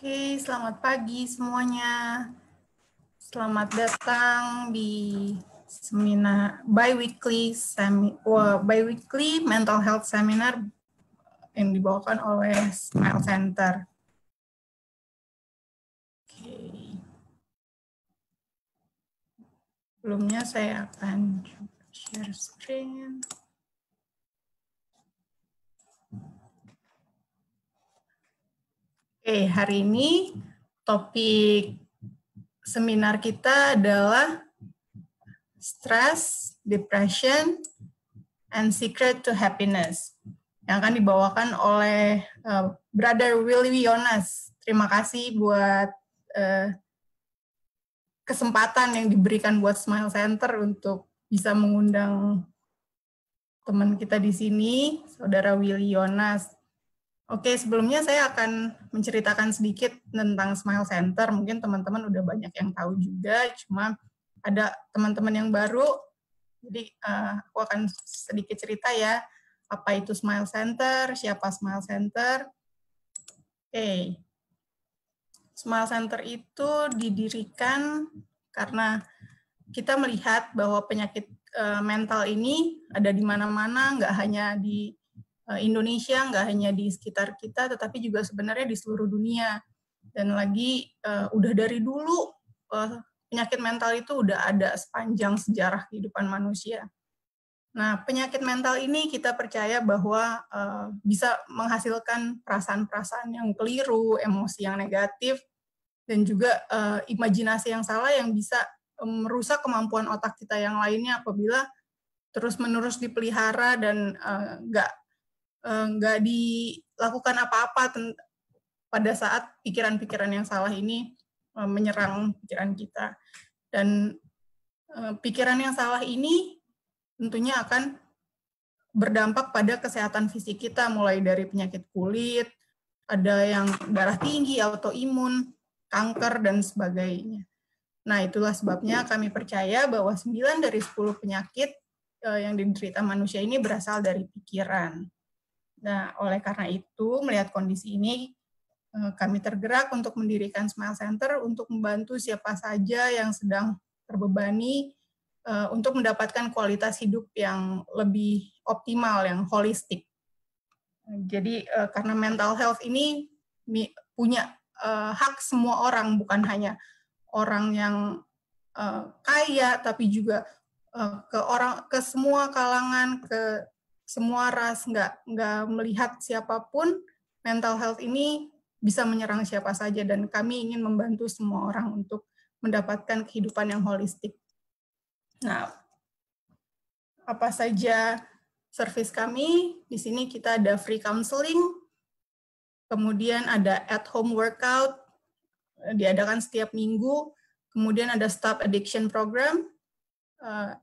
Oke, selamat pagi semuanya. Selamat datang di seminar biweekly semi well, biweekly mental health seminar yang dibawakan oleh Smile Center. Oke. Sebelumnya saya akan share screen. Oke, eh, hari ini topik seminar kita adalah stress, depression, and secret to happiness yang akan dibawakan oleh uh, Brother Willy Yonas. Terima kasih buat uh, kesempatan yang diberikan buat Smile Center untuk bisa mengundang teman kita di sini, Saudara Willy Yonas. Oke, sebelumnya saya akan menceritakan sedikit tentang Smile Center. Mungkin teman-teman udah banyak yang tahu juga, cuma ada teman-teman yang baru. Jadi uh, aku akan sedikit cerita ya, apa itu Smile Center, siapa Smile Center. Oke, Smile Center itu didirikan karena kita melihat bahwa penyakit uh, mental ini ada di mana-mana, nggak hanya di Eh, Indonesia, nggak hanya di sekitar kita, tetapi juga sebenarnya di seluruh dunia. Dan lagi uh, udah dari dulu uh, penyakit mental itu udah ada sepanjang sejarah kehidupan manusia. Nah, penyakit mental ini kita percaya bahwa uh, bisa menghasilkan perasaan-perasaan yang keliru, emosi yang negatif, dan juga uh, imajinasi yang salah yang bisa merusak kemampuan otak kita yang lainnya apabila terus-menerus dipelihara dan nggak uh, Eh, nggak uh, dilakukan apa-apa pada saat pikiran-pikiran yang salah ini uh, menyerang pikiran kita dan uh, pikiran yang salah ini tentunya akan berdampak pada kesehatan fisik kita mulai dari penyakit kulit ada yang darah tinggi autoimun kanker dan sebagainya nah itulah sebabnya kami percaya bahwa 9 dari 10 penyakit yang diderita manusia ini berasal dari pikiran. Nah, oleh karena itu, melihat kondisi ini, eh, kami tergerak untuk mendirikan Smile Center untuk membantu siapa saja yang sedang terbebani eh, untuk mendapatkan kualitas hidup yang lebih optimal, yang holistik. Jadi eh, karena mental health ini punya hak semua orang, bukan hanya orang yang kaya, tapi juga ke orang ke semua kalangan, ke semua ras, nggak nggak melihat siapapun mental health ini bisa menyerang siapa saja dan kami ingin membantu semua orang untuk mendapatkan kehidupan yang holistik. Nah, apa saja service kami? Di sini kita ada free counseling, kemudian ada at home workout eh, diadakan setiap minggu, kemudian ada stop addiction program eh,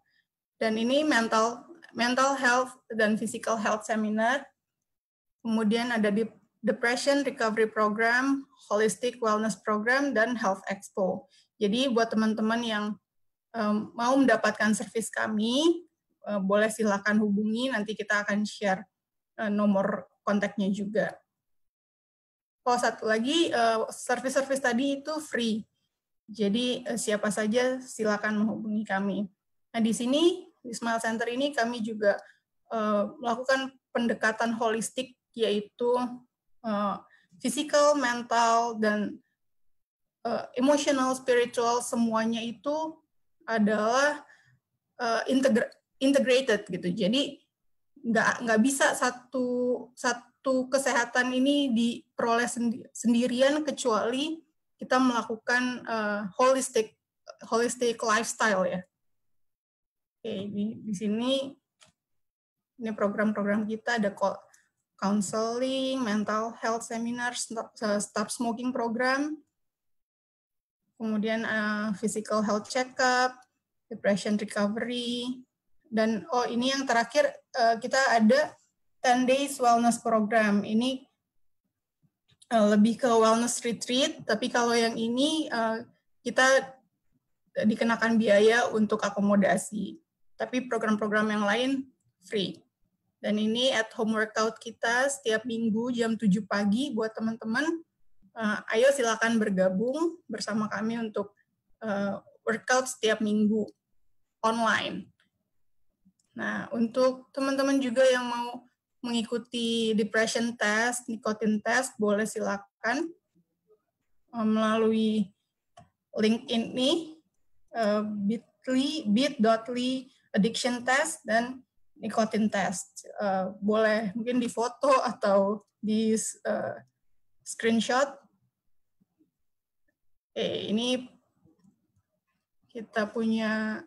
dan ini mental mental health dan physical health seminar, kemudian ada di depression recovery program, holistic wellness program, dan health expo. Jadi buat teman-teman yang um, mau mendapatkan service kami, uh, boleh silakan hubungi, nanti kita akan share uh, nomor kontaknya juga. Oh, satu lagi, service-service servis tadi itu free. Jadi siapa saja silakan menghubungi kami. Nah, di sini di Center ini kami juga uh, melakukan pendekatan holistik yaitu uh, physical, mental, dan uh, emotional, spiritual semuanya itu adalah uh, integra integrated gitu. Jadi nggak nggak bisa satu satu kesehatan ini diperoleh sendirian kecuali kita melakukan uh, holistic holistic lifestyle ya Oke ini di sini ini program-program kita ada counseling, mental health seminar, stop, stop smoking program, kemudian uh, physical health checkup, depression recovery, dan oh ini yang terakhir uh, kita ada 10 days wellness program. Ini uh, lebih ke wellness retreat, tapi kalau yang ini uh, kita dikenakan biaya untuk akomodasi tapi program-program yang lain free. Dan ini at home workout kita setiap minggu jam 7 pagi buat teman-teman. Uh, ayo silakan bergabung bersama kami untuk uh, workout setiap minggu online. Nah, untuk teman-teman juga yang mau mengikuti depression test, nikotin test, boleh silakan eh, melalui link ini uh, bit.ly bit.ly addiction test dan nikotin test. Uh, boleh mungkin di foto atau di uh, screenshot. Oke, eh, ini kita punya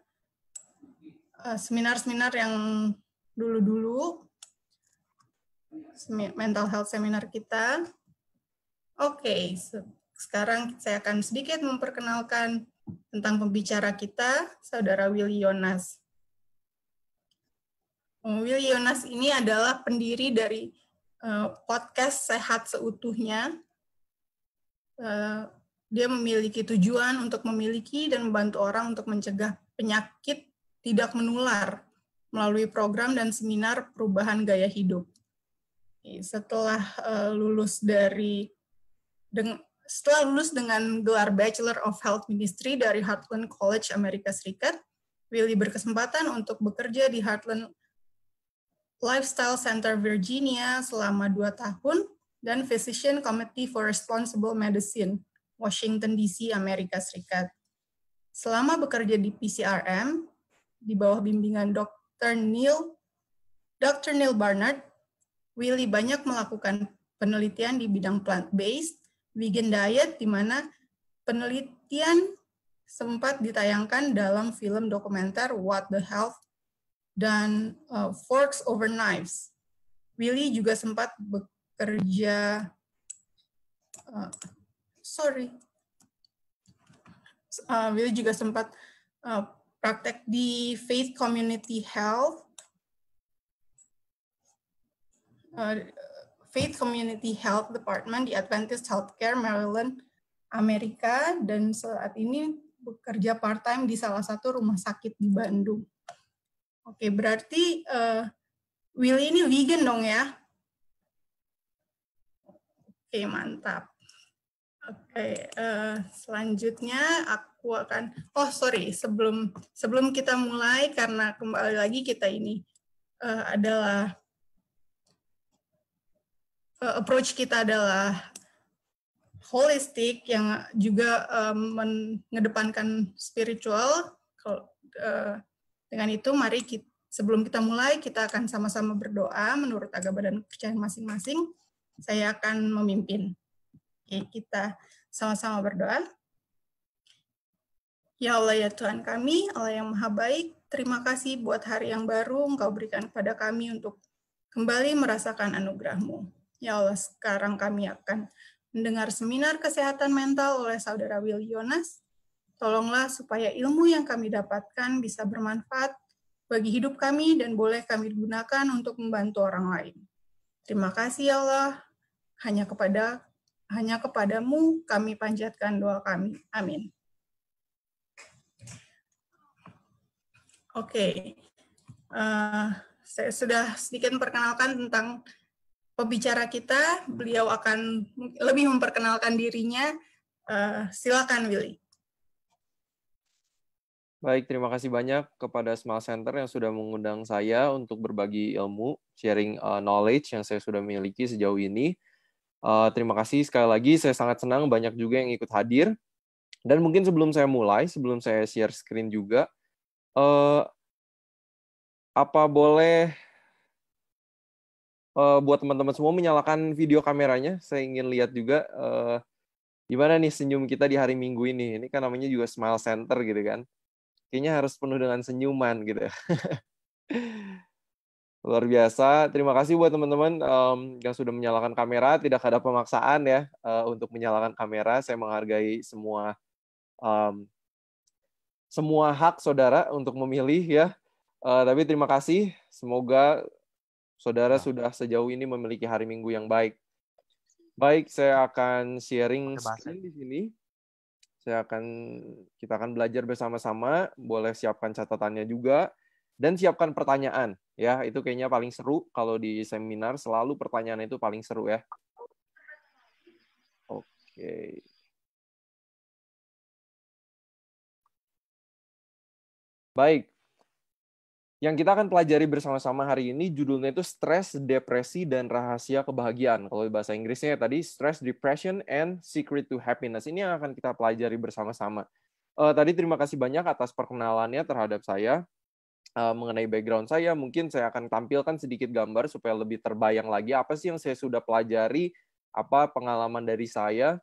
seminar-seminar yang dulu-dulu, mental health seminar kita. Oke, okay, sekarang saya akan sedikit memperkenalkan tentang pembicara kita, Saudara Willy Yonas. Will Yonas ini adalah pendiri dari uh, podcast Sehat Seutuhnya. Uh, dia memiliki tujuan untuk memiliki dan membantu orang untuk mencegah penyakit tidak menular melalui program dan seminar perubahan gaya hidup. Setelah eh, lulus dari setelah lulus dengan gelar Bachelor of Health Ministry dari Heartland College Amerika Serikat, Willy berkesempatan untuk bekerja di Heartland Lifestyle Center Virginia selama dua tahun, dan Physician Committee for Responsible Medicine, Washington DC, Amerika Serikat. Selama bekerja di PCRM, di bawah bimbingan Dr. Neil, Dr. Neil Barnard, Willy banyak melakukan penelitian di bidang plant-based, vegan diet, di mana penelitian sempat ditayangkan dalam film dokumenter What the Health dan uh, Forks Over Knives. Willy juga sempat bekerja, uh, sorry, uh, Willy juga sempat uh, praktek di Faith Community Health, uh, Faith Community Health Department di Adventist Healthcare Maryland, Amerika, dan saat ini bekerja part-time di salah satu rumah sakit di Bandung. Oke, berarti uh, Willy ini vegan dong ya? Oke, mantap. Oke, uh, selanjutnya aku akan oh sorry sebelum sebelum kita mulai karena kembali lagi kita ini uh, adalah uh, approach kita adalah holistik yang juga um, mengedepankan spiritual. Kalau uh, dengan itu, mari kita, sebelum kita mulai, kita akan sama-sama berdoa menurut agama dan kepercayaan masing-masing. Saya akan memimpin. Oke, kita sama-sama berdoa. Ya Allah, ya Tuhan kami, Allah yang maha baik, terima kasih buat hari yang baru Engkau berikan kepada kami untuk kembali merasakan anugerah-Mu. Ya Allah, sekarang kami akan mendengar seminar kesehatan mental oleh Saudara Will Yonas Tolonglah supaya ilmu yang kami dapatkan bisa bermanfaat bagi hidup kami dan boleh kami gunakan untuk membantu orang lain. Terima kasih ya Allah. Hanya kepada hanya kepadamu kami panjatkan doa kami. Amin. Oke, okay. uh, eh, saya sudah sedikit memperkenalkan tentang pembicara kita. Beliau akan lebih memperkenalkan dirinya. Uh, silakan, Willy. Baik, terima kasih banyak kepada Smile Center yang sudah mengundang saya untuk berbagi ilmu, sharing uh, knowledge yang saya sudah miliki sejauh ini. Uh, terima kasih sekali lagi, saya sangat senang banyak juga yang ikut hadir. Dan mungkin sebelum saya mulai, sebelum saya share screen juga, uh, apa boleh buat teman-teman semua menyalakan video kameranya? Saya ingin lihat juga gimana nih senyum kita di hari Minggu ini. Ini kan namanya juga Smile Center gitu kan kayaknya harus penuh dengan senyuman gitu. Luar biasa. Terima kasih buat teman-teman um, yang sudah menyalakan kamera. Tidak ada pemaksaan ya uh, untuk menyalakan kamera. Saya menghargai semua um, semua hak saudara untuk memilih ya. Uh, tapi terima kasih. Semoga saudara nah. sudah sejauh ini memiliki hari Minggu yang baik. Baik, saya akan sharing screen di sini. Saya akan kita akan belajar bersama-sama, boleh siapkan catatannya juga dan siapkan pertanyaan ya. Itu kayaknya paling seru kalau di seminar selalu pertanyaan itu paling seru ya. Oke. Baik, yang kita akan pelajari bersama-sama hari ini judulnya itu Stress, Depresi, dan Rahasia Kebahagiaan. Kalau bahasa Inggrisnya ya tadi Stress, Depression, and Secret to Happiness. Ini yang akan kita pelajari bersama-sama. Uh, tadi terima kasih banyak atas perkenalannya terhadap saya uh, mengenai background saya. Mungkin saya akan tampilkan sedikit gambar supaya lebih terbayang lagi apa sih yang saya sudah pelajari, apa pengalaman dari saya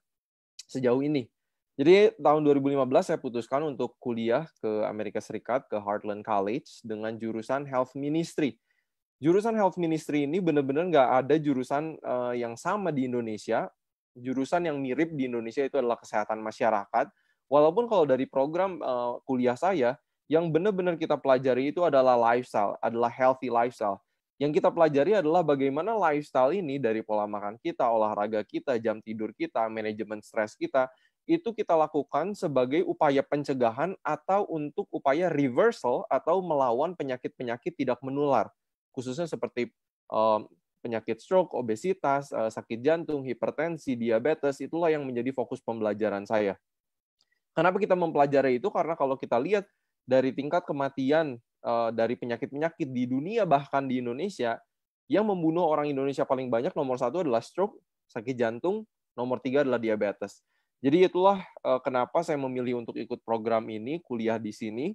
sejauh ini. Jadi tahun 2015 saya putuskan untuk kuliah ke Amerika Serikat ke Heartland College dengan jurusan Health Ministry. Jurusan Health Ministry ini benar-benar nggak ada jurusan eh, yang sama di Indonesia. Jurusan yang mirip di Indonesia itu adalah kesehatan masyarakat. Walaupun kalau dari program eh, kuliah saya, yang benar-benar kita pelajari itu adalah lifestyle, adalah healthy lifestyle. Yang kita pelajari adalah bagaimana lifestyle ini dari pola makan kita, olahraga kita, jam tidur kita, manajemen stres kita, itu kita lakukan sebagai upaya pencegahan atau untuk upaya reversal atau melawan penyakit-penyakit tidak menular, khususnya seperti penyakit stroke, obesitas, sakit jantung, hipertensi, diabetes, itulah yang menjadi fokus pembelajaran saya. Kenapa kita mempelajari itu? Karena kalau kita lihat dari tingkat kematian dari penyakit-penyakit di dunia bahkan di Indonesia, yang membunuh orang Indonesia paling banyak nomor satu adalah stroke, sakit jantung, nomor tiga adalah diabetes jadi itulah eh, kenapa saya memilih untuk ikut program ini, kuliah di sini.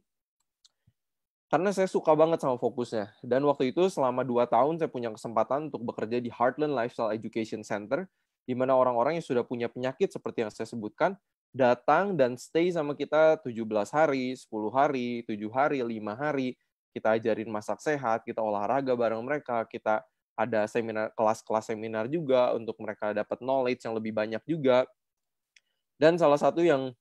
Karena saya suka banget sama fokusnya. Dan waktu itu selama dua tahun saya punya kesempatan untuk bekerja di Heartland Lifestyle Education Center, di mana orang-orang yang sudah punya penyakit seperti yang saya sebutkan, datang dan stay sama kita 17 hari, 10 hari, 7 hari, 5 hari. Kita ajarin masak sehat, kita olahraga bareng mereka, kita ada seminar kelas-kelas seminar juga untuk mereka dapat knowledge yang lebih banyak juga dan salah satu yang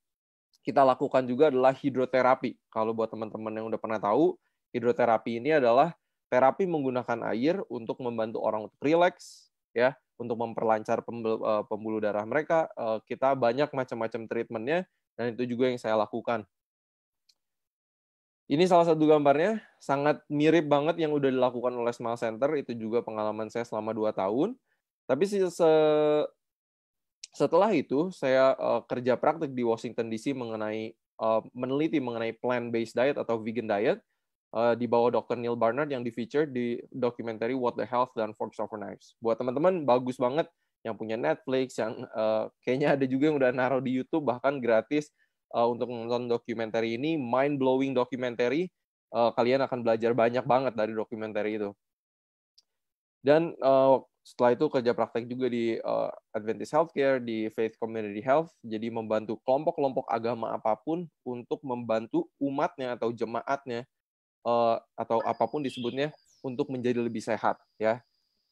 kita lakukan juga adalah hidroterapi. Kalau buat teman-teman yang udah pernah tahu, hidroterapi ini adalah terapi menggunakan air untuk membantu orang untuk rileks, ya, untuk memperlancar eh, pembuluh darah mereka. Eh, kita banyak macam-macam treatmentnya, dan itu juga yang saya lakukan. Ini salah satu gambarnya, sangat mirip banget yang udah dilakukan oleh Smile Center, itu juga pengalaman saya selama 2 tahun. Tapi setelah itu saya uh, kerja praktik di Washington DC mengenai uh, meneliti mengenai plant-based diet atau vegan diet uh, di bawah Dr. Neil Barnard yang di feature di dokumentari What the Health dan Forks Over Knives. Buat teman-teman bagus banget yang punya Netflix, yang uh, kayaknya ada juga yang udah naruh di YouTube bahkan gratis uh, untuk nonton dokumenter ini mind blowing dokumenter. Uh, kalian akan belajar banyak banget dari dokumenter itu. Dan uh, setelah itu kerja praktek juga di uh, Adventist Healthcare, di Faith Community Health, jadi membantu kelompok-kelompok agama apapun untuk membantu umatnya atau jemaatnya uh, atau apapun disebutnya untuk menjadi lebih sehat ya.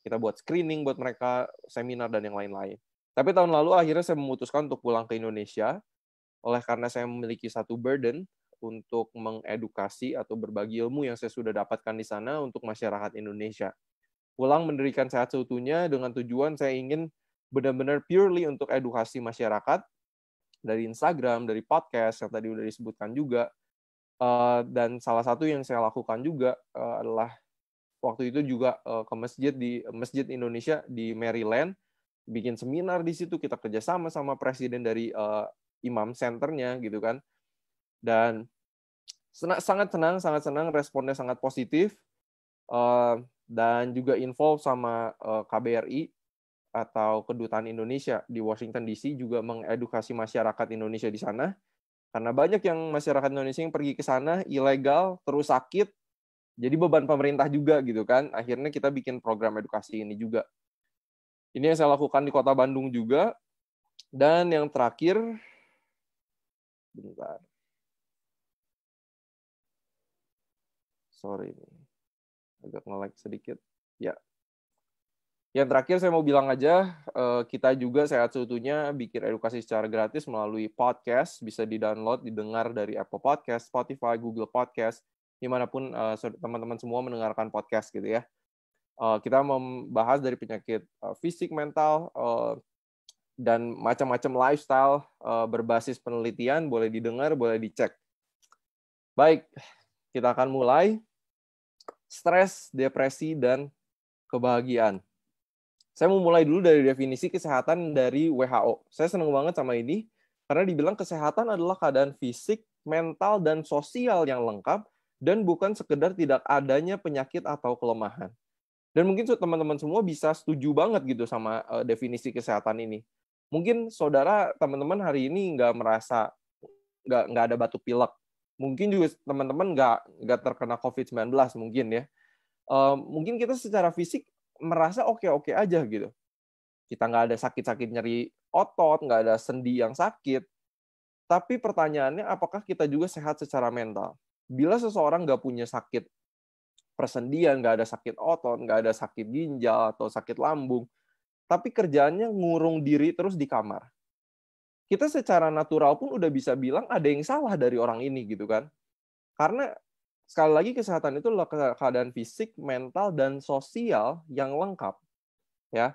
Kita buat screening buat mereka, seminar dan yang lain-lain. Tapi tahun lalu akhirnya saya memutuskan untuk pulang ke Indonesia oleh karena saya memiliki satu burden untuk mengedukasi atau berbagi ilmu yang saya sudah dapatkan di sana untuk masyarakat Indonesia pulang mendirikan sehat seutuhnya dengan tujuan saya ingin benar-benar purely untuk edukasi masyarakat dari Instagram, dari podcast yang tadi udah disebutkan juga. Eh, dan salah satu yang saya lakukan juga eh, adalah waktu itu juga eh, ke masjid di Masjid Indonesia di Maryland bikin seminar di situ kita kerjasama sama presiden dari imam Centernya gitu kan dan sangat senang sangat senang responnya sangat positif dan juga involve sama uh, eh, KBRI atau Kedutaan Indonesia di Washington DC juga mengedukasi masyarakat Indonesia di sana karena banyak yang masyarakat Indonesia yang pergi ke sana ilegal terus sakit jadi beban pemerintah juga gitu kan akhirnya kita bikin program edukasi ini juga ini yang saya lakukan di kota Bandung juga dan yang terakhir bentar sorry nih agak nge-lag sedikit. Ya. Yang terakhir saya mau bilang aja, eh, kita juga sehat seutuhnya bikin edukasi secara gratis melalui podcast, bisa di-download, didengar dari Apple Podcast, Spotify, Google Podcast, dimanapun eh, teman-teman semua mendengarkan podcast gitu ya. Eh, kita membahas dari penyakit fisik, mental, dan macam-macam lifestyle berbasis penelitian, boleh didengar, boleh dicek. Baik, kita akan mulai stres, depresi, dan kebahagiaan. Saya mau mulai dulu dari definisi kesehatan dari WHO. Saya senang banget sama ini, karena dibilang kesehatan adalah keadaan fisik, mental, dan sosial yang lengkap, dan bukan sekedar tidak adanya penyakit atau kelemahan. Dan mungkin teman-teman semua bisa setuju banget gitu sama eh, definisi kesehatan ini. Mungkin saudara teman-teman hari ini nggak merasa nggak nggak ada batu pilek, mungkin juga teman-teman nggak nggak terkena COVID-19 mungkin ya. Ehm, mungkin kita secara fisik merasa oke-oke aja gitu. Kita nggak ada sakit-sakit nyeri otot, nggak ada sendi yang sakit. Tapi pertanyaannya apakah kita juga sehat secara mental? Bila seseorang nggak punya sakit persendian, nggak ada sakit otot, nggak ada sakit ginjal atau sakit lambung, tapi kerjaannya ngurung diri terus di kamar kita secara natural pun udah bisa bilang ada yang salah dari orang ini gitu kan. Karena sekali lagi kesehatan itu adalah keadaan fisik, mental dan sosial yang lengkap. Ya.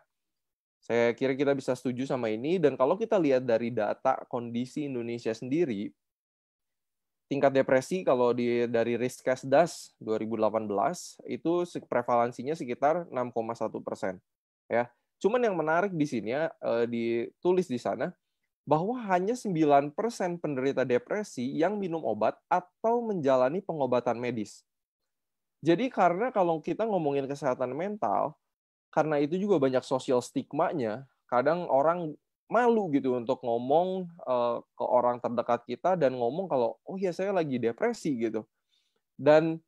Saya kira kita bisa setuju sama ini dan kalau kita lihat dari data kondisi Indonesia sendiri tingkat depresi kalau di dari das 2018 itu prevalensinya sekitar 6,1 persen ya cuman yang menarik di sini ya eh, ditulis di sana bahwa hanya 9% penderita depresi yang minum obat atau menjalani pengobatan medis. Jadi karena kalau kita ngomongin kesehatan mental, karena itu juga banyak sosial stigmanya, kadang orang malu gitu untuk ngomong eh, ke orang terdekat kita dan ngomong kalau oh ya saya lagi depresi gitu. Dan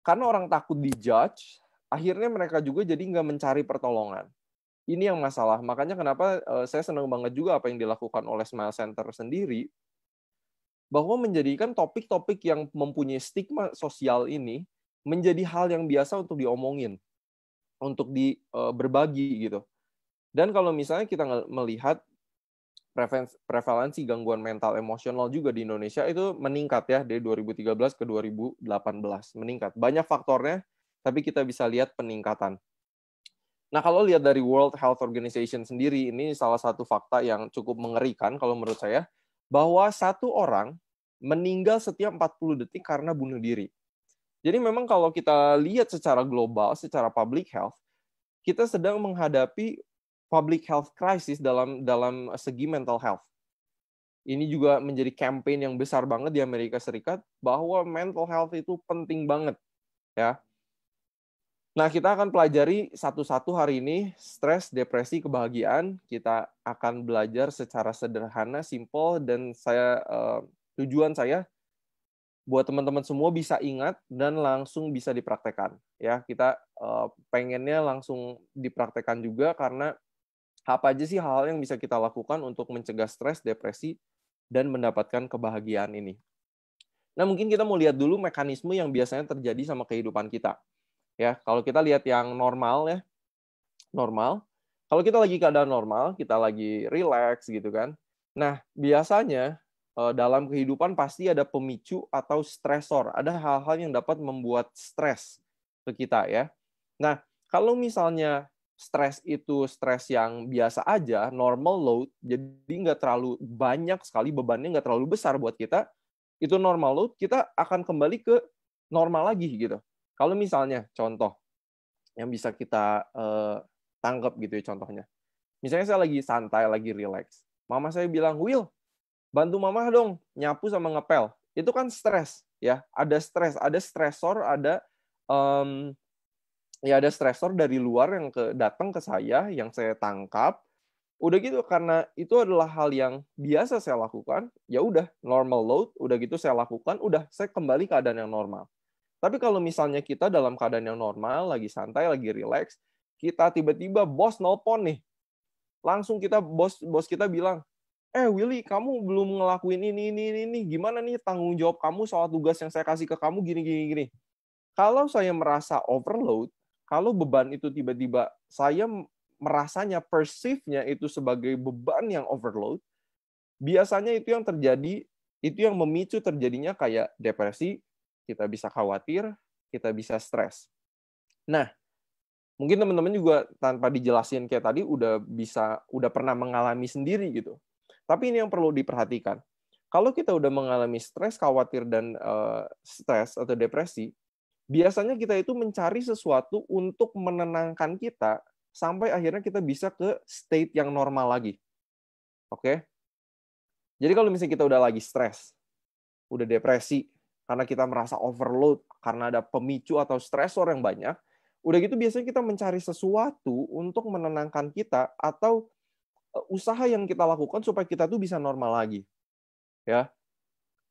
karena orang takut dijudge, akhirnya mereka juga jadi nggak mencari pertolongan. Ini yang masalah. Makanya kenapa eh, saya senang banget juga apa yang dilakukan oleh Smile Center sendiri bahwa menjadikan topik-topik yang mempunyai stigma sosial ini menjadi hal yang biasa untuk diomongin, untuk di eh, berbagi gitu. Dan kalau misalnya kita melihat prevalensi gangguan mental emosional juga di Indonesia itu meningkat ya dari 2013 ke 2018 meningkat. Banyak faktornya, tapi kita bisa lihat peningkatan. Nah, kalau lihat dari World Health Organization sendiri, ini salah satu fakta yang cukup mengerikan kalau menurut saya, bahwa satu orang meninggal setiap 40 detik karena bunuh diri. Jadi memang kalau kita lihat secara global, secara public health, kita sedang menghadapi public health crisis dalam dalam segi mental health. Ini juga menjadi campaign yang besar banget di Amerika Serikat bahwa mental health itu penting banget, ya Nah, kita akan pelajari satu-satu hari ini stres, depresi, kebahagiaan. Kita akan belajar secara sederhana, simple, dan saya uh, tujuan saya buat teman-teman semua bisa ingat dan langsung bisa dipraktekkan. Ya, kita uh, pengennya langsung dipraktekkan juga karena apa aja sih hal-hal yang bisa kita lakukan untuk mencegah stres, depresi, dan mendapatkan kebahagiaan ini. Nah, mungkin kita mau lihat dulu mekanisme yang biasanya terjadi sama kehidupan kita Ya, kalau kita lihat yang normal ya, normal. Kalau kita lagi keadaan normal, kita lagi relax gitu kan. Nah, biasanya eh, dalam kehidupan pasti ada pemicu atau stresor. Ada hal-hal yang dapat membuat stres ke kita ya. Nah, kalau misalnya stres itu stres yang biasa aja, normal load, jadi nggak terlalu banyak sekali bebannya, nggak terlalu besar buat kita, itu normal load, kita akan kembali ke normal lagi gitu. Kalau misalnya contoh yang bisa kita eh, tangkap gitu ya contohnya. Misalnya saya lagi santai, lagi relax. Mama saya bilang, Will, bantu mama dong nyapu sama ngepel. Itu kan stres ya. Ada stres, ada stresor, ada um, ya ada stresor dari luar yang ke, datang ke saya, yang saya tangkap. Udah gitu karena itu adalah hal yang biasa saya lakukan. Ya udah normal load. Udah gitu saya lakukan. Udah saya kembali keadaan yang normal. Tapi kalau misalnya kita dalam keadaan yang normal, lagi santai, lagi relax, kita tiba-tiba bos nelpon nih. Langsung kita bos bos kita bilang, "Eh Willy, kamu belum ngelakuin ini ini ini ini. Gimana nih tanggung jawab kamu soal tugas yang saya kasih ke kamu gini gini gini." Kalau saya merasa overload, kalau beban itu tiba-tiba saya merasanya persifnya itu sebagai beban yang overload, biasanya itu yang terjadi, itu yang memicu terjadinya kayak depresi, kita bisa khawatir, kita bisa stres. Nah, mungkin teman-teman juga tanpa dijelasin kayak tadi udah bisa udah pernah mengalami sendiri gitu. Tapi ini yang perlu diperhatikan. Kalau kita udah mengalami stres, khawatir dan uh, stres atau depresi, biasanya kita itu mencari sesuatu untuk menenangkan kita sampai akhirnya kita bisa ke state yang normal lagi. Oke? Okay? Jadi kalau misalnya kita udah lagi stres, udah depresi, karena kita merasa overload, karena ada pemicu atau stresor yang banyak, udah gitu biasanya kita mencari sesuatu untuk menenangkan kita atau eh, usaha yang kita lakukan supaya kita tuh bisa normal lagi. Ya.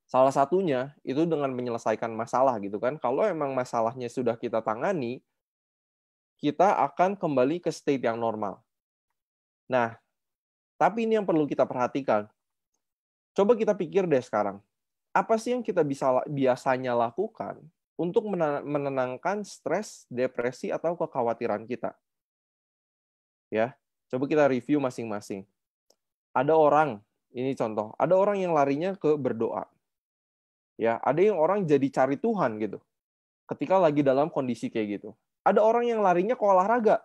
Salah satunya itu dengan menyelesaikan masalah gitu kan. Kalau emang masalahnya sudah kita tangani, kita akan kembali ke state yang normal. Nah, tapi ini yang perlu kita perhatikan. Coba kita pikir deh sekarang apa sih yang kita bisa biasanya lakukan untuk menenangkan stres, depresi atau kekhawatiran kita? Ya, coba kita review masing-masing. Ada orang, ini contoh, ada orang yang larinya ke berdoa. Ya, ada yang orang jadi cari Tuhan gitu. Ketika lagi dalam kondisi kayak gitu. Ada orang yang larinya ke olahraga.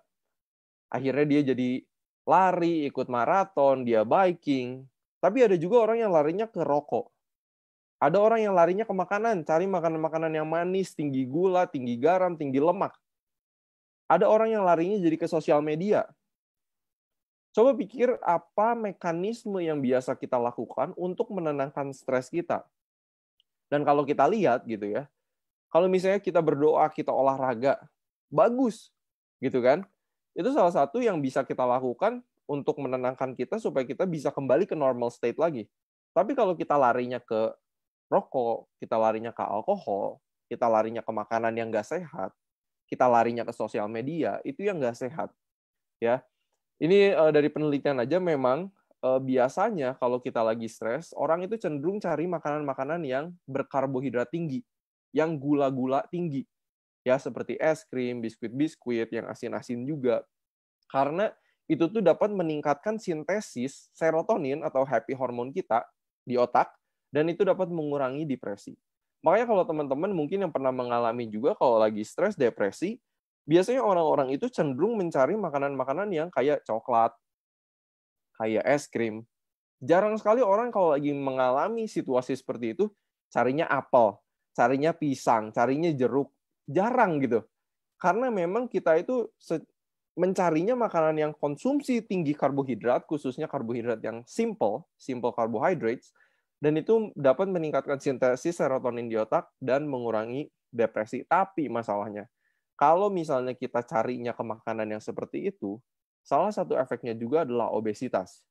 Akhirnya dia jadi lari, ikut maraton, dia biking. Tapi ada juga orang yang larinya ke rokok ada orang yang larinya ke makanan, cari makanan-makanan yang manis, tinggi gula, tinggi garam, tinggi lemak. Ada orang yang larinya jadi ke sosial media. Coba pikir apa mekanisme yang biasa kita lakukan untuk menenangkan stres kita. Dan kalau kita lihat gitu ya, kalau misalnya kita berdoa, kita olahraga, bagus gitu kan. Itu salah satu yang bisa kita lakukan untuk menenangkan kita supaya kita bisa kembali ke normal state lagi. Tapi kalau kita larinya ke rokok, kita larinya ke alkohol, kita larinya ke makanan yang nggak sehat, kita larinya ke sosial media, itu yang nggak sehat. Ya, ini uh, dari penelitian aja memang uh, biasanya kalau kita lagi stres, orang itu cenderung cari makanan-makanan yang berkarbohidrat tinggi, yang gula-gula tinggi, ya seperti es krim, biskuit-biskuit yang asin-asin juga, karena itu tuh dapat meningkatkan sintesis serotonin atau happy hormone kita di otak dan itu dapat mengurangi depresi. Makanya kalau teman-teman mungkin yang pernah mengalami juga kalau lagi stres depresi, biasanya orang-orang itu cenderung mencari makanan-makanan yang kayak coklat, kayak es krim. Jarang sekali orang kalau lagi mengalami situasi seperti itu carinya apel, carinya pisang, carinya jeruk. Jarang gitu. Karena memang kita itu mencarinya makanan yang konsumsi tinggi karbohidrat, khususnya karbohidrat yang simple, simple carbohydrates, dan itu dapat meningkatkan sintesis serotonin di otak dan mengurangi depresi. Tapi masalahnya, kalau misalnya kita carinya ke makanan yang seperti itu, salah satu efeknya juga adalah obesitas.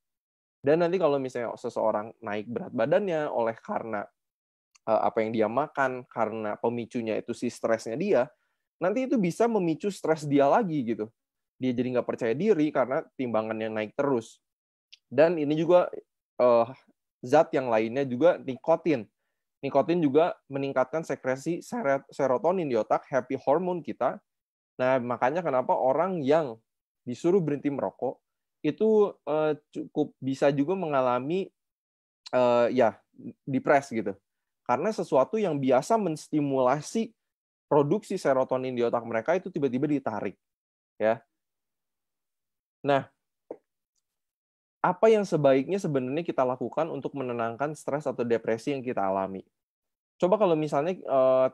Dan nanti kalau misalnya seseorang naik berat badannya oleh karena eh, apa yang dia makan, karena pemicunya itu si stresnya dia, nanti itu bisa memicu stres dia lagi gitu. Dia jadi nggak percaya diri karena timbangannya naik terus. Dan ini juga uh, zat yang lainnya juga nikotin. Nikotin juga meningkatkan sekresi serotonin di otak, happy hormone kita. Nah, makanya kenapa orang yang disuruh berhenti merokok itu eh, cukup bisa juga mengalami eh, ya depres gitu. Karena sesuatu yang biasa menstimulasi produksi serotonin di otak mereka itu tiba-tiba ditarik, ya. Nah, apa yang sebaiknya sebenarnya kita lakukan untuk menenangkan stres atau depresi yang kita alami. Coba kalau misalnya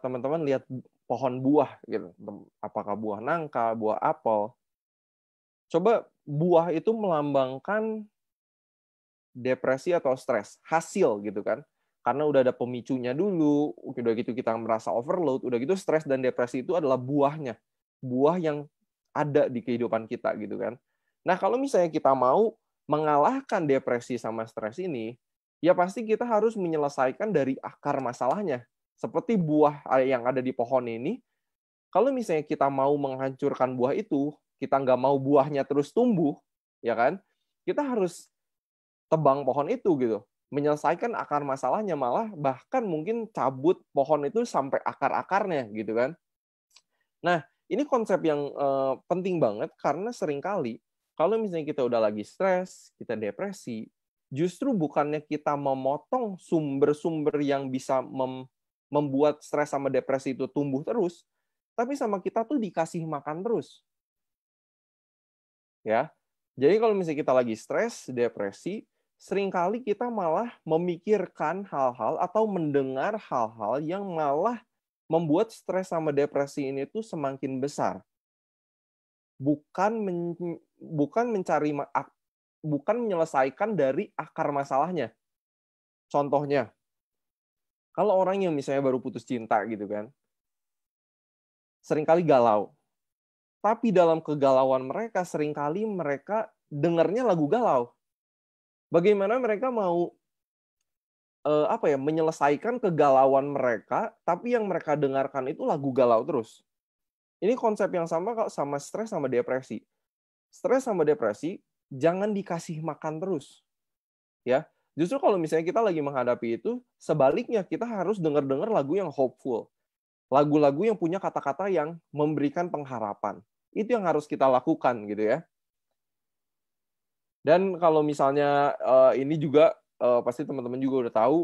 teman-teman lihat pohon buah gitu, apakah buah nangka, buah apel. Coba buah itu melambangkan depresi atau stres, hasil gitu kan. Karena udah ada pemicunya dulu, udah gitu kita merasa overload, udah gitu stres dan depresi itu adalah buahnya. Buah yang ada di kehidupan kita gitu kan. Nah, kalau misalnya kita mau mengalahkan depresi sama stres ini, ya pasti kita harus menyelesaikan dari akar masalahnya. Seperti buah eh, yang ada di pohon ini, kalau misalnya kita mau menghancurkan buah itu, kita nggak mau buahnya terus tumbuh, ya kan? Kita harus tebang pohon itu gitu, menyelesaikan akar masalahnya malah bahkan mungkin cabut pohon itu sampai akar-akarnya gitu kan. Nah, ini konsep yang uh, penting banget karena seringkali kalau misalnya kita udah lagi stres, kita depresi, justru bukannya kita memotong sumber-sumber yang bisa mem membuat stres sama depresi itu tumbuh terus, tapi sama kita tuh dikasih makan terus. Ya. Jadi kalau misalnya kita lagi stres, depresi, seringkali kita malah memikirkan hal-hal atau mendengar hal-hal yang malah membuat stres sama depresi ini tuh semakin besar. Bukan bukan mencari bukan menyelesaikan dari akar masalahnya. Contohnya, kalau orang yang misalnya baru putus cinta gitu kan, seringkali galau. Tapi dalam kegalauan mereka, seringkali mereka dengarnya lagu galau. Bagaimana mereka mau eh, apa ya menyelesaikan kegalauan mereka, tapi yang mereka dengarkan itu lagu galau terus. Ini konsep yang sama kalau sama stres sama depresi stres sama depresi jangan dikasih makan terus. Ya, justru kalau misalnya kita lagi menghadapi itu, sebaliknya kita harus dengar-dengar lagu yang hopeful. Lagu-lagu yang punya kata-kata yang memberikan pengharapan. Itu yang harus kita lakukan gitu ya. Dan kalau misalnya eh, ini juga eh, pasti teman-teman juga udah tahu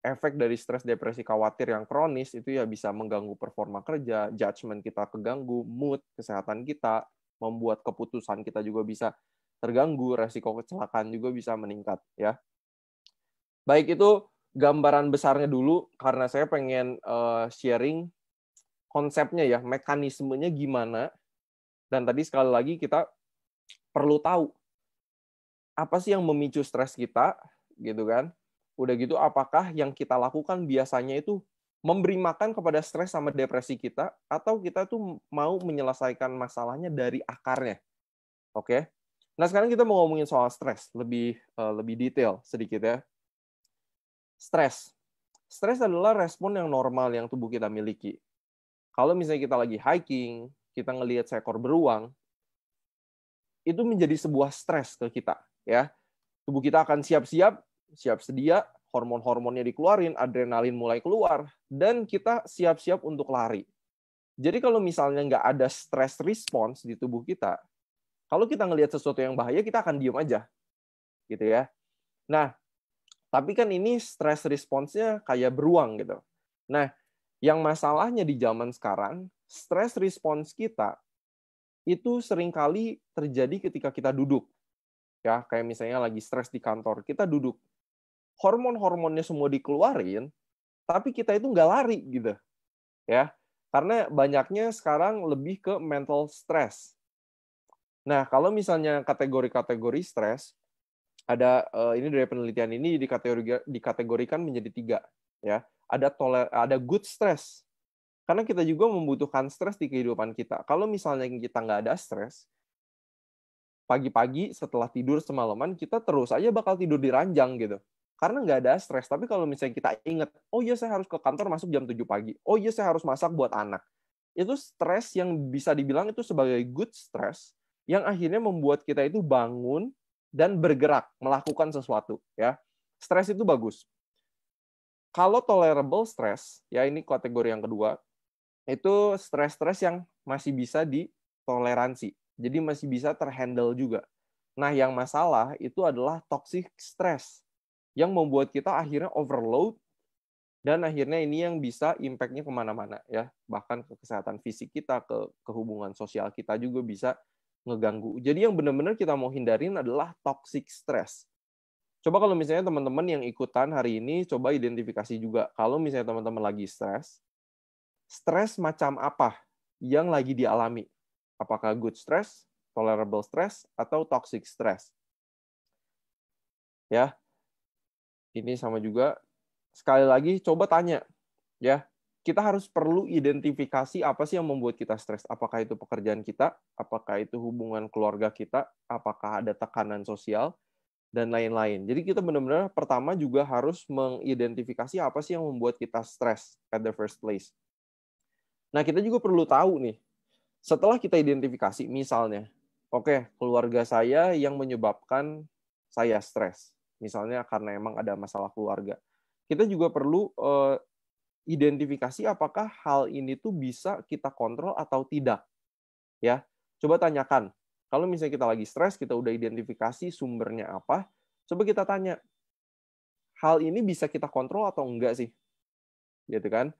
efek dari stres depresi khawatir yang kronis itu ya bisa mengganggu performa kerja, judgement kita keganggu, mood, kesehatan kita, membuat keputusan kita juga bisa terganggu, resiko kecelakaan juga bisa meningkat ya. Baik itu gambaran besarnya dulu karena saya pengen uh, sharing konsepnya ya, mekanismenya gimana. Dan tadi sekali lagi kita perlu tahu apa sih yang memicu stres kita gitu kan. Udah gitu apakah yang kita lakukan biasanya itu memberi makan kepada stres sama depresi kita atau kita tuh mau menyelesaikan masalahnya dari akarnya. Oke. Okay? Nah, sekarang kita mau ngomongin soal stres lebih uh, lebih detail sedikit ya. Stres. Stres adalah respon yang normal yang tubuh kita miliki. Kalau misalnya kita lagi hiking, kita ngelihat seekor beruang, itu menjadi sebuah stres ke kita, ya. Tubuh kita akan siap-siap, siap sedia hormon-hormonnya dikeluarin, adrenalin mulai keluar, dan kita siap-siap untuk lari. Jadi kalau misalnya nggak ada stress response di tubuh kita, kalau kita ngelihat sesuatu yang bahaya, kita akan diem aja. Gitu ya. Nah, tapi kan ini stress response-nya kayak beruang gitu. Nah, yang masalahnya di zaman sekarang, stress response kita itu seringkali terjadi ketika kita duduk. Ya, kayak misalnya lagi stres di kantor, kita duduk hormon-hormonnya semua dikeluarin, tapi kita itu nggak lari gitu. Ya, karena banyaknya sekarang lebih ke mental stress. Nah, kalau misalnya kategori-kategori stres, ada eh, ini dari penelitian ini dikategorikan menjadi tiga, ya. Ada toler, ada good stress. Karena kita juga membutuhkan stres di kehidupan kita. Kalau misalnya kita nggak ada stres, pagi-pagi setelah tidur semalaman kita terus aja bakal tidur di ranjang gitu karena nggak ada stres. Tapi kalau misalnya kita ingat, oh iya saya harus ke kantor masuk jam 7 pagi, oh iya saya harus masak buat anak. Itu stres yang bisa dibilang itu sebagai good stress, yang akhirnya membuat kita itu bangun dan bergerak, melakukan sesuatu. ya Stres itu bagus. Kalau tolerable stress, ya ini kategori yang kedua, itu stres-stres yang masih bisa ditoleransi. Jadi masih bisa terhandle juga. Nah, yang masalah itu adalah toxic stress yang membuat kita akhirnya overload dan akhirnya ini yang bisa impactnya kemana-mana ya bahkan ke kesehatan fisik kita ke kehubungan sosial kita juga bisa ngeganggu jadi yang benar-benar kita mau hindarin adalah toxic stress coba kalau misalnya teman-teman yang ikutan hari ini coba identifikasi juga kalau misalnya teman-teman lagi stres stres macam apa yang lagi dialami apakah good stress tolerable stress atau toxic stress ya ini sama juga sekali lagi coba tanya ya kita harus perlu identifikasi apa sih yang membuat kita stres. Apakah itu pekerjaan kita, apakah itu hubungan keluarga kita, apakah ada tekanan sosial, dan lain-lain. Jadi kita benar-benar pertama juga harus mengidentifikasi apa sih yang membuat kita stres at the first place. Nah, kita juga perlu tahu nih, setelah kita identifikasi, misalnya, oke, okay, keluarga saya yang menyebabkan saya stres misalnya karena emang ada masalah keluarga. Kita juga perlu uh, identifikasi apakah hal ini tuh bisa kita kontrol atau tidak. Ya, coba tanyakan. Kalau misalnya kita lagi stres, kita udah identifikasi sumbernya apa, coba kita tanya. Hal ini bisa kita kontrol atau enggak sih? Gitu kan?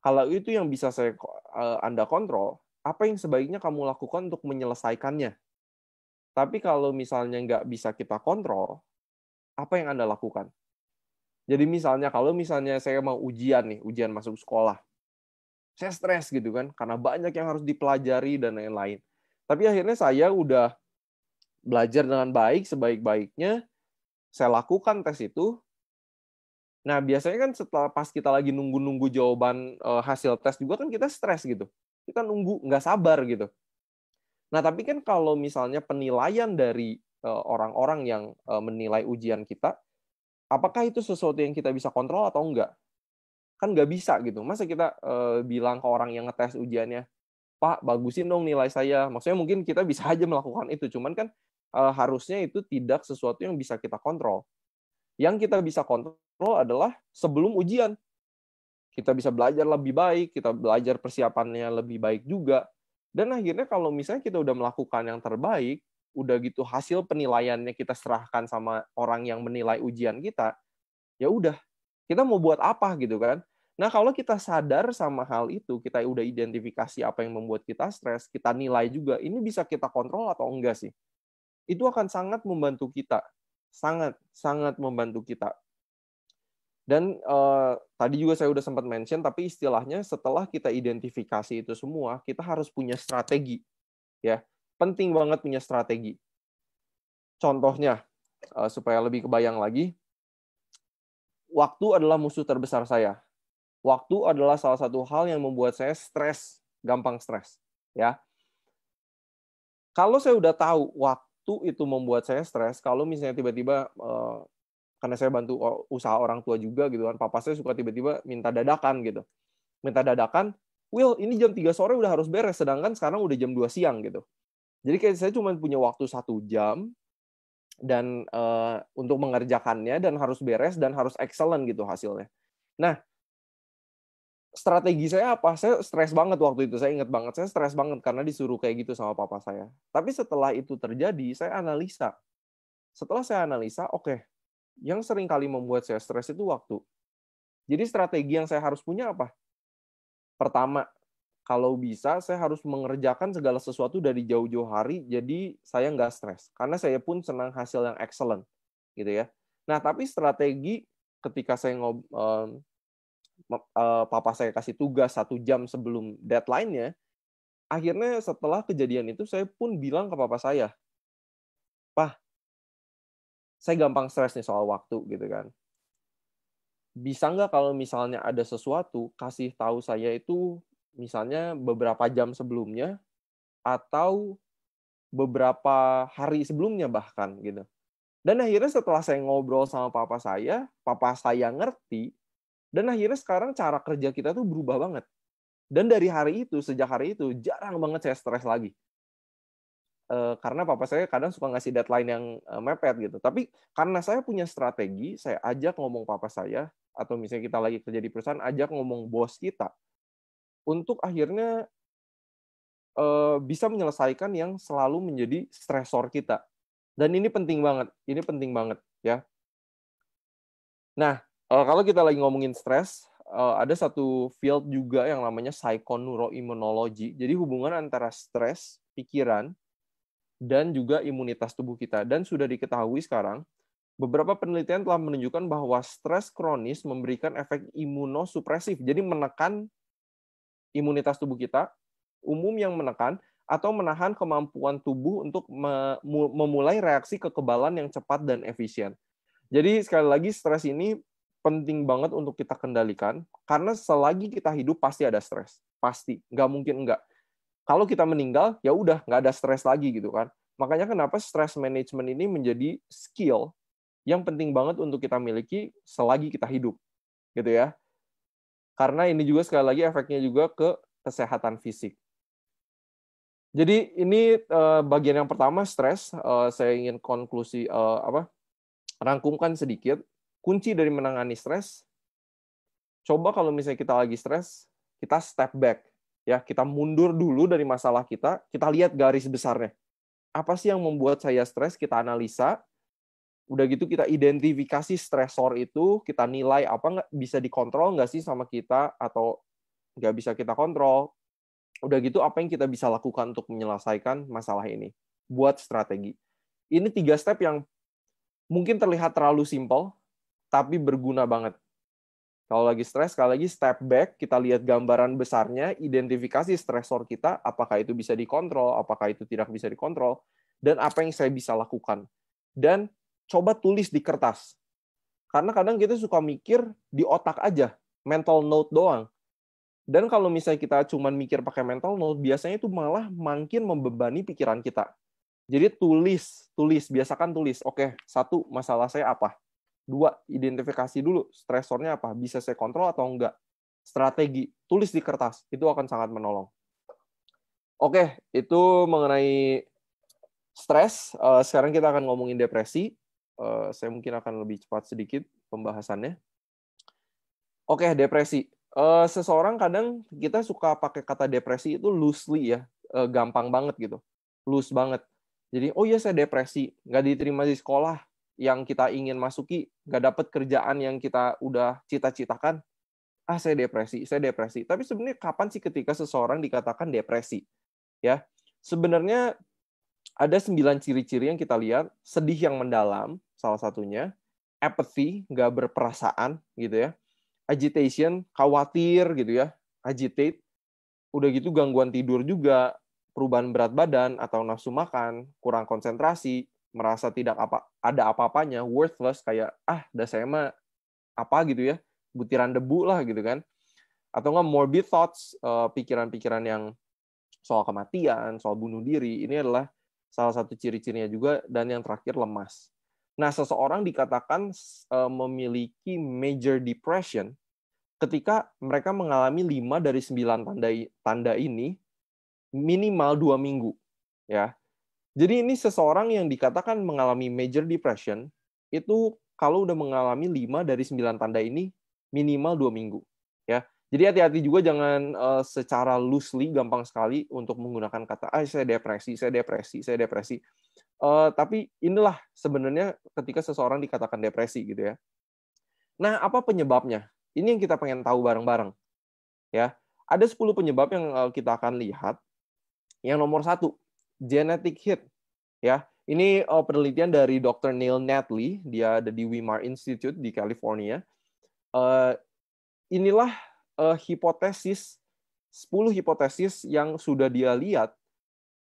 Kalau itu yang bisa saya uh, Anda kontrol, apa yang sebaiknya kamu lakukan untuk menyelesaikannya? Tapi kalau misalnya nggak bisa kita kontrol, apa yang Anda lakukan? Jadi misalnya kalau misalnya saya mau ujian nih, ujian masuk sekolah. Saya stres gitu kan karena banyak yang harus dipelajari dan lain-lain. Tapi akhirnya saya udah belajar dengan baik sebaik-baiknya, saya lakukan tes itu. Nah, biasanya kan setelah pas kita lagi nunggu-nunggu jawaban eh, hasil tes juga kan kita stres gitu. Kita nunggu nggak sabar gitu. Nah, tapi kan kalau misalnya penilaian dari Eh, orang-orang yang eh, menilai ujian kita, apakah itu sesuatu yang kita bisa kontrol atau enggak? Kan nggak bisa gitu. Masa kita eh, bilang ke orang yang ngetes ujiannya, Pak, bagusin dong nilai saya. Maksudnya mungkin kita bisa aja melakukan itu, cuman kan harusnya itu tidak sesuatu yang bisa kita kontrol. Yang kita bisa kontrol adalah sebelum ujian. Kita bisa belajar lebih baik, kita belajar persiapannya lebih baik juga. Dan akhirnya kalau misalnya kita udah melakukan yang terbaik, udah gitu hasil penilaiannya kita serahkan sama orang yang menilai ujian kita, ya udah kita mau buat apa gitu kan? Nah kalau kita sadar sama hal itu, kita udah identifikasi apa yang membuat kita stres, kita nilai juga ini bisa kita kontrol atau enggak sih? Itu akan sangat membantu kita, sangat sangat membantu kita. Dan eh, tadi juga saya udah sempat mention, tapi istilahnya setelah kita identifikasi itu semua, kita harus punya strategi, ya penting banget punya strategi. Contohnya, eh, supaya lebih kebayang lagi, waktu adalah musuh terbesar saya. Waktu adalah salah satu hal yang membuat saya stres, gampang stres. Ya, kalau saya udah tahu waktu itu membuat saya stres, kalau misalnya tiba-tiba eh, karena saya bantu usaha orang tua juga gitu kan, papa saya suka tiba-tiba minta dadakan gitu, minta dadakan, Will, ini jam 3 sore udah harus beres, sedangkan sekarang udah jam 2 siang gitu. Jadi kayak saya cuma punya waktu satu jam dan uh, untuk mengerjakannya dan harus beres dan harus excellent gitu hasilnya. Nah, strategi saya apa? Saya stres banget waktu itu. Saya ingat banget, saya stres banget karena disuruh kayak gitu sama papa saya. Tapi setelah itu terjadi, saya analisa. Setelah saya analisa, oke, okay, yang sering kali membuat saya stres itu waktu. Jadi strategi yang saya harus punya apa? Pertama, kalau bisa saya harus mengerjakan segala sesuatu dari jauh-jauh hari jadi saya nggak stres karena saya pun senang hasil yang excellent gitu ya nah tapi strategi ketika saya ngob uh, papa saya kasih tugas satu jam sebelum deadline-nya akhirnya setelah kejadian itu saya pun bilang ke papa saya pak saya gampang stres nih soal waktu gitu kan bisa nggak kalau misalnya ada sesuatu kasih tahu saya itu misalnya beberapa jam sebelumnya atau beberapa hari sebelumnya bahkan gitu. Dan akhirnya setelah saya ngobrol sama papa saya, papa saya ngerti dan akhirnya sekarang cara kerja kita tuh berubah banget. Dan dari hari itu, sejak hari itu, jarang banget saya stres lagi. E, karena papa saya kadang suka ngasih deadline yang eh, mepet gitu. Tapi karena saya punya strategi, saya ajak ngomong papa saya, atau misalnya kita lagi kerja di perusahaan, ajak ngomong bos kita, untuk akhirnya uh, bisa menyelesaikan yang selalu menjadi stresor kita. Dan ini penting banget, ini penting banget ya. Nah, uh, kalau kita lagi ngomongin stres, uh, ada satu field juga yang namanya psychoneuroimmunology. Jadi hubungan antara stres, pikiran, dan juga imunitas tubuh kita. Dan sudah diketahui sekarang, beberapa penelitian telah menunjukkan bahwa stres kronis memberikan efek imunosupresif, jadi menekan imunitas tubuh kita, umum yang menekan, atau menahan kemampuan tubuh untuk memulai reaksi kekebalan yang cepat dan efisien. Jadi sekali lagi stres ini penting banget untuk kita kendalikan karena selagi kita hidup pasti ada stres, pasti nggak mungkin nggak. Kalau kita meninggal ya udah nggak ada stres lagi gitu kan. Makanya kenapa stress management ini menjadi skill yang penting banget untuk kita miliki selagi kita hidup gitu ya. Karena ini juga sekali lagi efeknya juga ke kesehatan fisik. Jadi ini eh, bagian yang pertama stres. Eh, saya ingin konklusi eh, apa? Rangkumkan sedikit. Kunci dari menangani stres. Coba kalau misalnya kita lagi stres, kita step back, ya kita mundur dulu dari masalah kita. Kita lihat garis besarnya. Apa sih yang membuat saya stres? Kita analisa udah gitu kita identifikasi stresor itu kita nilai apa nggak bisa dikontrol nggak sih sama kita atau nggak bisa kita kontrol udah gitu apa yang kita bisa lakukan untuk menyelesaikan masalah ini buat strategi ini tiga step yang mungkin terlihat terlalu simple tapi berguna banget kalau lagi stres kalau lagi step back kita lihat gambaran besarnya identifikasi stresor kita apakah itu bisa dikontrol apakah itu tidak bisa dikontrol dan apa yang saya bisa lakukan dan coba tulis di kertas. Karena kadang kita suka mikir di otak aja, mental note doang. Dan kalau misalnya kita cuma mikir pakai mental note, biasanya itu malah makin membebani pikiran kita. Jadi tulis, tulis, biasakan tulis. Oke, satu, masalah saya apa? Dua, identifikasi dulu stresornya apa, bisa saya kontrol atau enggak. Strategi, tulis di kertas, itu akan sangat menolong. Oke, itu mengenai stres. Eh, sekarang kita akan ngomongin depresi. Eh, saya mungkin akan lebih cepat sedikit pembahasannya. Oke, okay, depresi. Eh, seseorang kadang kita suka pakai kata depresi itu loosely ya, eh, gampang banget gitu, loose banget. Jadi, oh iya saya depresi, nggak diterima di sekolah yang kita ingin masuki, nggak dapat kerjaan yang kita udah cita-citakan, ah saya depresi, saya depresi. Tapi sebenarnya kapan sih ketika seseorang dikatakan depresi? Ya, sebenarnya ada sembilan ciri-ciri yang kita lihat, sedih yang mendalam, salah satunya, apathy, nggak berperasaan gitu ya, agitation, khawatir gitu ya, agitate, udah gitu gangguan tidur juga, perubahan berat badan atau nafsu makan, kurang konsentrasi, merasa tidak apa ada apa-apanya, worthless kayak ah dah saya mah apa gitu ya, butiran debu lah gitu kan. Atau enggak morbid thoughts, eh, pikiran-pikiran yang soal kematian, soal bunuh diri, ini adalah salah satu ciri-cirinya juga dan yang terakhir lemas. Nah, seseorang dikatakan eh, memiliki major depression ketika mereka mengalami lima dari sembilan tanda tanda ini minimal dua minggu, ya. Jadi ini seseorang yang dikatakan mengalami major depression itu kalau udah mengalami lima dari sembilan tanda ini minimal dua minggu, ya. Jadi hati-hati juga jangan uh, secara loosely gampang sekali untuk menggunakan kata ah saya depresi, saya depresi, saya depresi Uh, tapi inilah sebenarnya ketika seseorang dikatakan depresi gitu ya. Nah, apa penyebabnya? Ini yang kita pengen tahu bareng-bareng. Ya, ada 10 penyebab yang eh, kita akan lihat. Yang nomor satu, genetic hit. Ya, ini eh, penelitian dari Dr. Neil Natalie dia ada di Weimar Institute di California. Uh, inilah uh, hipotesis 10 hipotesis yang sudah dia lihat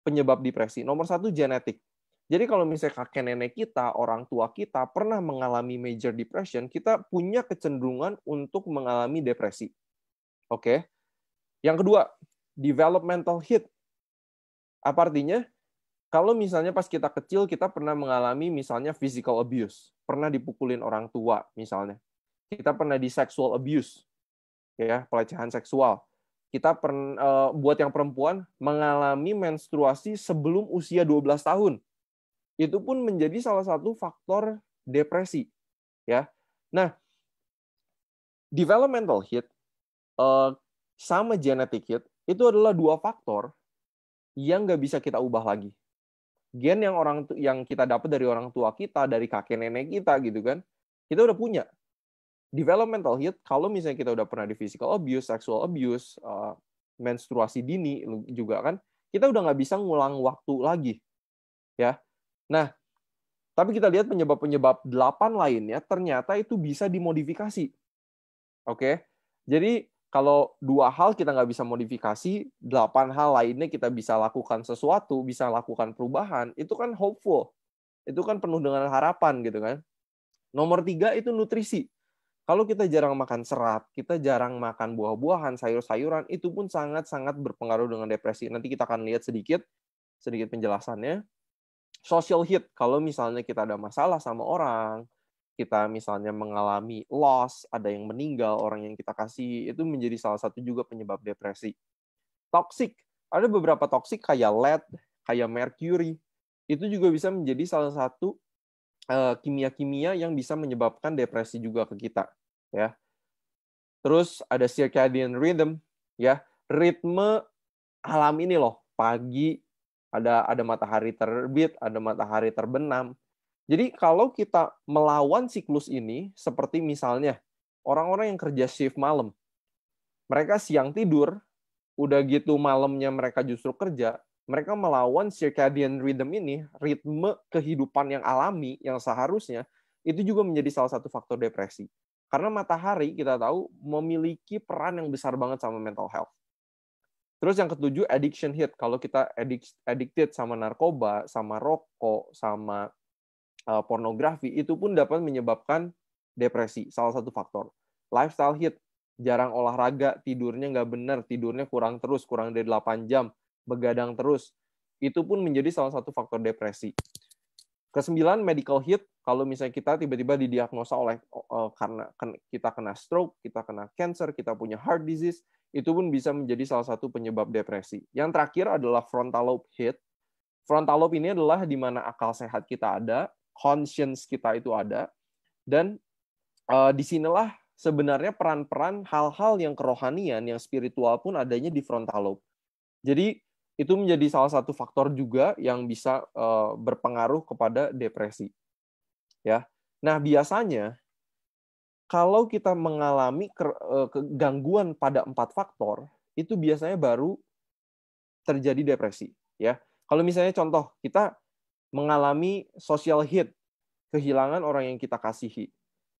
penyebab depresi. Nomor satu genetik jadi kalau misalnya kakek nenek kita, orang tua kita pernah mengalami major depression, kita punya kecenderungan untuk mengalami depresi. Oke. Okay? Yang kedua, developmental hit. Apa artinya? Kalau misalnya pas kita kecil kita pernah mengalami misalnya physical abuse, pernah dipukulin orang tua misalnya. Kita pernah di sexual abuse. Ya, pelecehan seksual. Kita pernah eh, buat yang perempuan mengalami menstruasi sebelum usia 12 tahun itu pun menjadi salah satu faktor depresi ya nah developmental hit eh, sama genetic hit itu adalah dua faktor yang nggak bisa kita ubah lagi gen yang orang yang kita dapat dari orang tua kita dari kakek nenek kita gitu kan kita udah punya developmental hit kalau misalnya kita udah pernah di physical abuse sexual abuse eh, menstruasi dini juga kan kita udah nggak bisa ngulang waktu lagi ya Nah, tapi kita lihat penyebab-penyebab delapan lainnya ternyata itu bisa dimodifikasi. Oke. Jadi kalau dua hal kita nggak bisa modifikasi, delapan hal lainnya kita bisa lakukan sesuatu, bisa lakukan perubahan, itu kan hopeful. Itu kan penuh dengan harapan gitu kan. Nomor tiga itu nutrisi. Kalau kita jarang makan serat, kita jarang makan buah-buahan, sayur-sayuran, itu pun sangat-sangat berpengaruh dengan depresi. Nanti kita akan lihat sedikit, sedikit penjelasannya social hit kalau misalnya kita ada masalah sama orang kita misalnya mengalami loss ada yang meninggal orang yang kita kasih itu menjadi salah satu juga penyebab depresi toxic ada beberapa toxic kayak lead kayak mercury itu juga bisa menjadi salah satu eh, kimia-kimia yang bisa menyebabkan depresi juga ke kita ya terus ada circadian rhythm ya ritme alam ini loh pagi ada ada matahari terbit, ada matahari terbenam. Jadi kalau kita melawan siklus ini seperti misalnya orang-orang yang kerja shift malam. Mereka siang tidur, udah gitu malamnya mereka justru kerja, mereka melawan circadian rhythm ini, ritme kehidupan yang alami yang seharusnya itu juga menjadi salah satu faktor depresi. Karena matahari kita tahu memiliki peran yang besar banget sama mental health. Terus yang ketujuh addiction hit. Kalau kita addicted sama narkoba, sama rokok, sama eh, pornografi itu pun dapat menyebabkan depresi. Salah satu faktor. Lifestyle hit. Jarang olahraga, tidurnya nggak benar, tidurnya kurang terus, kurang dari 8 jam, begadang terus. Itu pun menjadi salah satu faktor depresi. Kesembilan, medical hit. Kalau misalnya kita tiba-tiba didiagnosa oleh uh, karena kita kena stroke, kita kena cancer, kita punya heart disease, itu pun bisa menjadi salah satu penyebab depresi. Yang terakhir adalah frontal lobe hit. Frontal lobe ini adalah di mana akal sehat kita ada, conscience kita itu ada, dan uh, eh, disinilah sebenarnya peran-peran hal-hal yang kerohanian, yang spiritual pun adanya di frontal lobe. Jadi itu menjadi salah satu faktor juga yang bisa uh, berpengaruh kepada depresi. Ya. Nah, biasanya kalau kita mengalami kegangguan eh, pada empat faktor, itu biasanya baru terjadi depresi. Ya, kalau misalnya contoh kita mengalami social hit, kehilangan orang yang kita kasihi,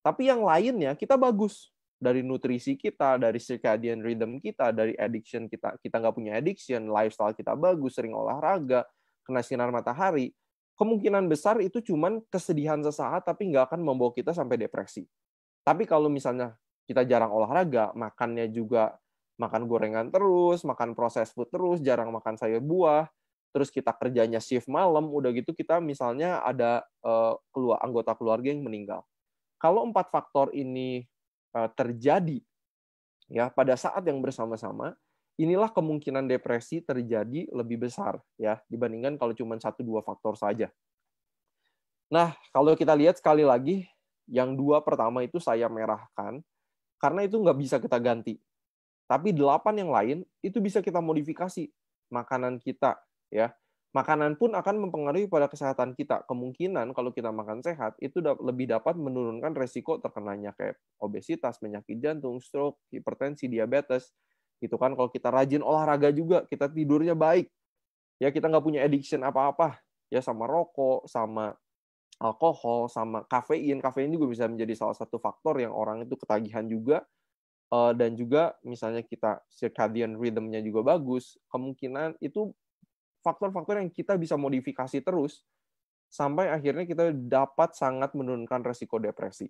tapi yang lainnya kita bagus dari nutrisi kita, dari circadian rhythm kita, dari addiction kita, kita nggak punya addiction, lifestyle kita bagus, sering olahraga, kena sinar matahari, kemungkinan besar itu cuman kesedihan sesaat tapi nggak akan membawa kita sampai depresi. Tapi kalau misalnya kita jarang olahraga, makannya juga makan gorengan terus, makan proses food terus, jarang makan sayur buah, terus kita kerjanya shift malam, udah gitu kita misalnya ada uh, keluar anggota keluarga yang meninggal. Kalau empat faktor ini uh, terjadi ya pada saat yang bersama-sama, inilah kemungkinan depresi terjadi lebih besar ya dibandingkan kalau cuma satu dua faktor saja. Nah, kalau kita lihat sekali lagi yang dua pertama itu saya merahkan, karena itu nggak bisa kita ganti. Tapi delapan yang lain itu bisa kita modifikasi makanan kita, ya. Makanan pun akan mempengaruhi pada kesehatan kita. Kemungkinan kalau kita makan sehat itu lebih dapat menurunkan resiko terkenanya kayak obesitas, penyakit jantung, stroke, hipertensi, diabetes. Gitu kan kalau kita rajin olahraga juga, kita tidurnya baik. Ya kita nggak punya addiction apa-apa ya sama rokok, sama alkohol sama kafein. Kafein juga bisa menjadi salah satu faktor yang orang itu ketagihan juga. Eh, dan juga misalnya kita circadian rhythm-nya juga bagus, kemungkinan itu faktor-faktor yang kita bisa modifikasi terus sampai akhirnya kita dapat sangat menurunkan resiko depresi.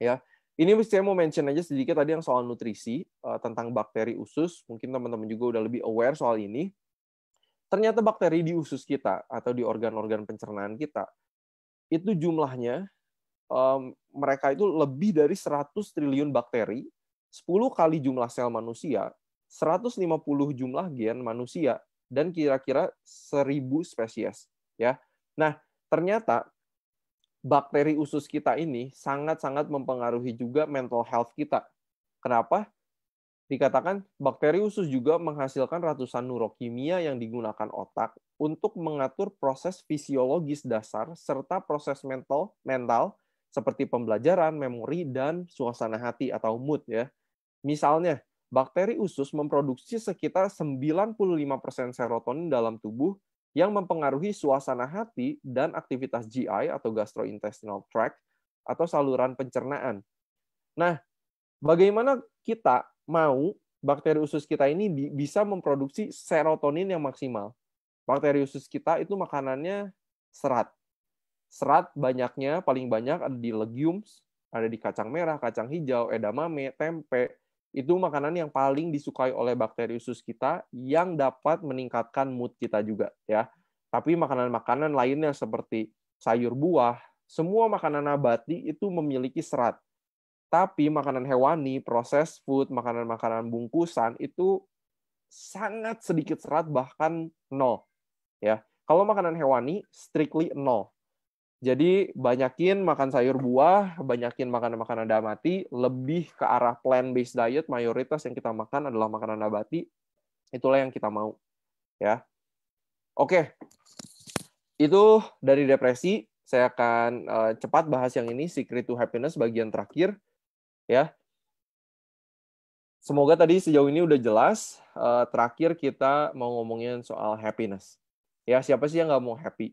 Ya, ini saya mau mention aja sedikit tadi yang soal nutrisi eh, tentang bakteri usus. Mungkin teman-teman juga udah lebih aware soal ini ternyata bakteri di usus kita atau di organ-organ pencernaan kita itu jumlahnya um, mereka itu lebih dari 100 triliun bakteri, 10 kali jumlah sel manusia, 150 jumlah gen manusia, dan kira-kira 1000 spesies. Ya, Nah, ternyata bakteri usus kita ini sangat-sangat mempengaruhi juga mental health kita. Kenapa? Dikatakan bakteri usus juga menghasilkan ratusan neurokimia yang digunakan otak untuk mengatur proses fisiologis dasar serta proses mental mental seperti pembelajaran, memori, dan suasana hati atau mood ya. Misalnya, bakteri usus memproduksi sekitar 95% serotonin dalam tubuh yang mempengaruhi suasana hati dan aktivitas GI atau gastrointestinal tract atau saluran pencernaan. Nah, bagaimana kita mau bakteri usus kita ini bisa memproduksi serotonin yang maksimal? Bakteri usus kita itu makanannya serat. Serat banyaknya, paling banyak ada di legumes, ada di kacang merah, kacang hijau, edamame, tempe. Itu makanan yang paling disukai oleh bakteri usus kita yang dapat meningkatkan mood kita juga ya. Tapi makanan-makanan lainnya seperti sayur buah, semua makanan nabati itu memiliki serat. Tapi makanan hewani, proses food, makanan-makanan bungkusan itu sangat sedikit serat bahkan nol ya. Kalau makanan hewani strictly nol. Jadi banyakin makan sayur buah, banyakin makanan-makanan nabati, lebih ke arah plant-based diet, mayoritas yang kita makan adalah makanan nabati, itulah yang kita mau. ya. Oke, itu dari depresi, saya akan uh, cepat bahas yang ini, Secret to Happiness bagian terakhir. ya. Semoga tadi sejauh ini udah jelas, uh, terakhir kita mau ngomongin soal happiness ya siapa sih yang nggak mau happy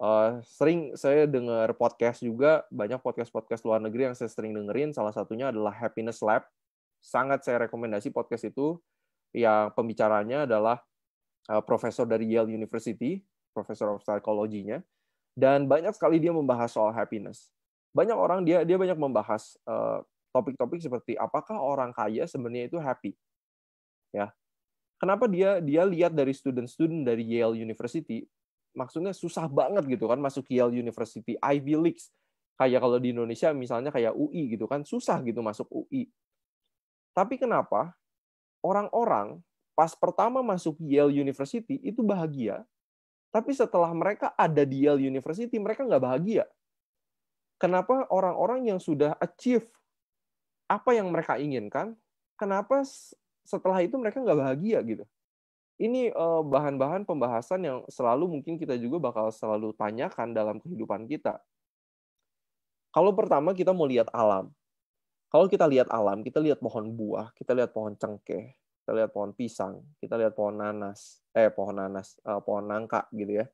uh, sering saya dengar podcast juga banyak podcast podcast luar negeri yang saya sering dengerin salah satunya adalah happiness lab sangat saya rekomendasi podcast itu yang pembicaranya adalah uh, profesor dari Yale University profesor of psychology-nya dan banyak sekali dia membahas soal happiness banyak orang dia dia banyak membahas eh, topik-topik uh, topik -topik seperti apakah orang kaya sebenarnya itu happy ya kenapa dia dia lihat dari student-student dari Yale University maksudnya susah banget gitu kan masuk Yale University Ivy League kayak kalau di Indonesia misalnya kayak UI gitu kan susah gitu masuk UI tapi kenapa orang-orang pas pertama masuk Yale University itu bahagia tapi setelah mereka ada di Yale University mereka nggak bahagia kenapa orang-orang yang sudah achieve apa yang mereka inginkan kenapa setelah itu mereka nggak bahagia gitu ini eh, bahan-bahan pembahasan yang selalu mungkin kita juga bakal selalu tanyakan dalam kehidupan kita. Kalau pertama kita mau lihat alam. Kalau kita lihat alam, kita lihat pohon buah, kita lihat pohon cengkeh, kita lihat pohon pisang, kita lihat pohon nanas, eh pohon nanas, uh, pohon nangka gitu ya.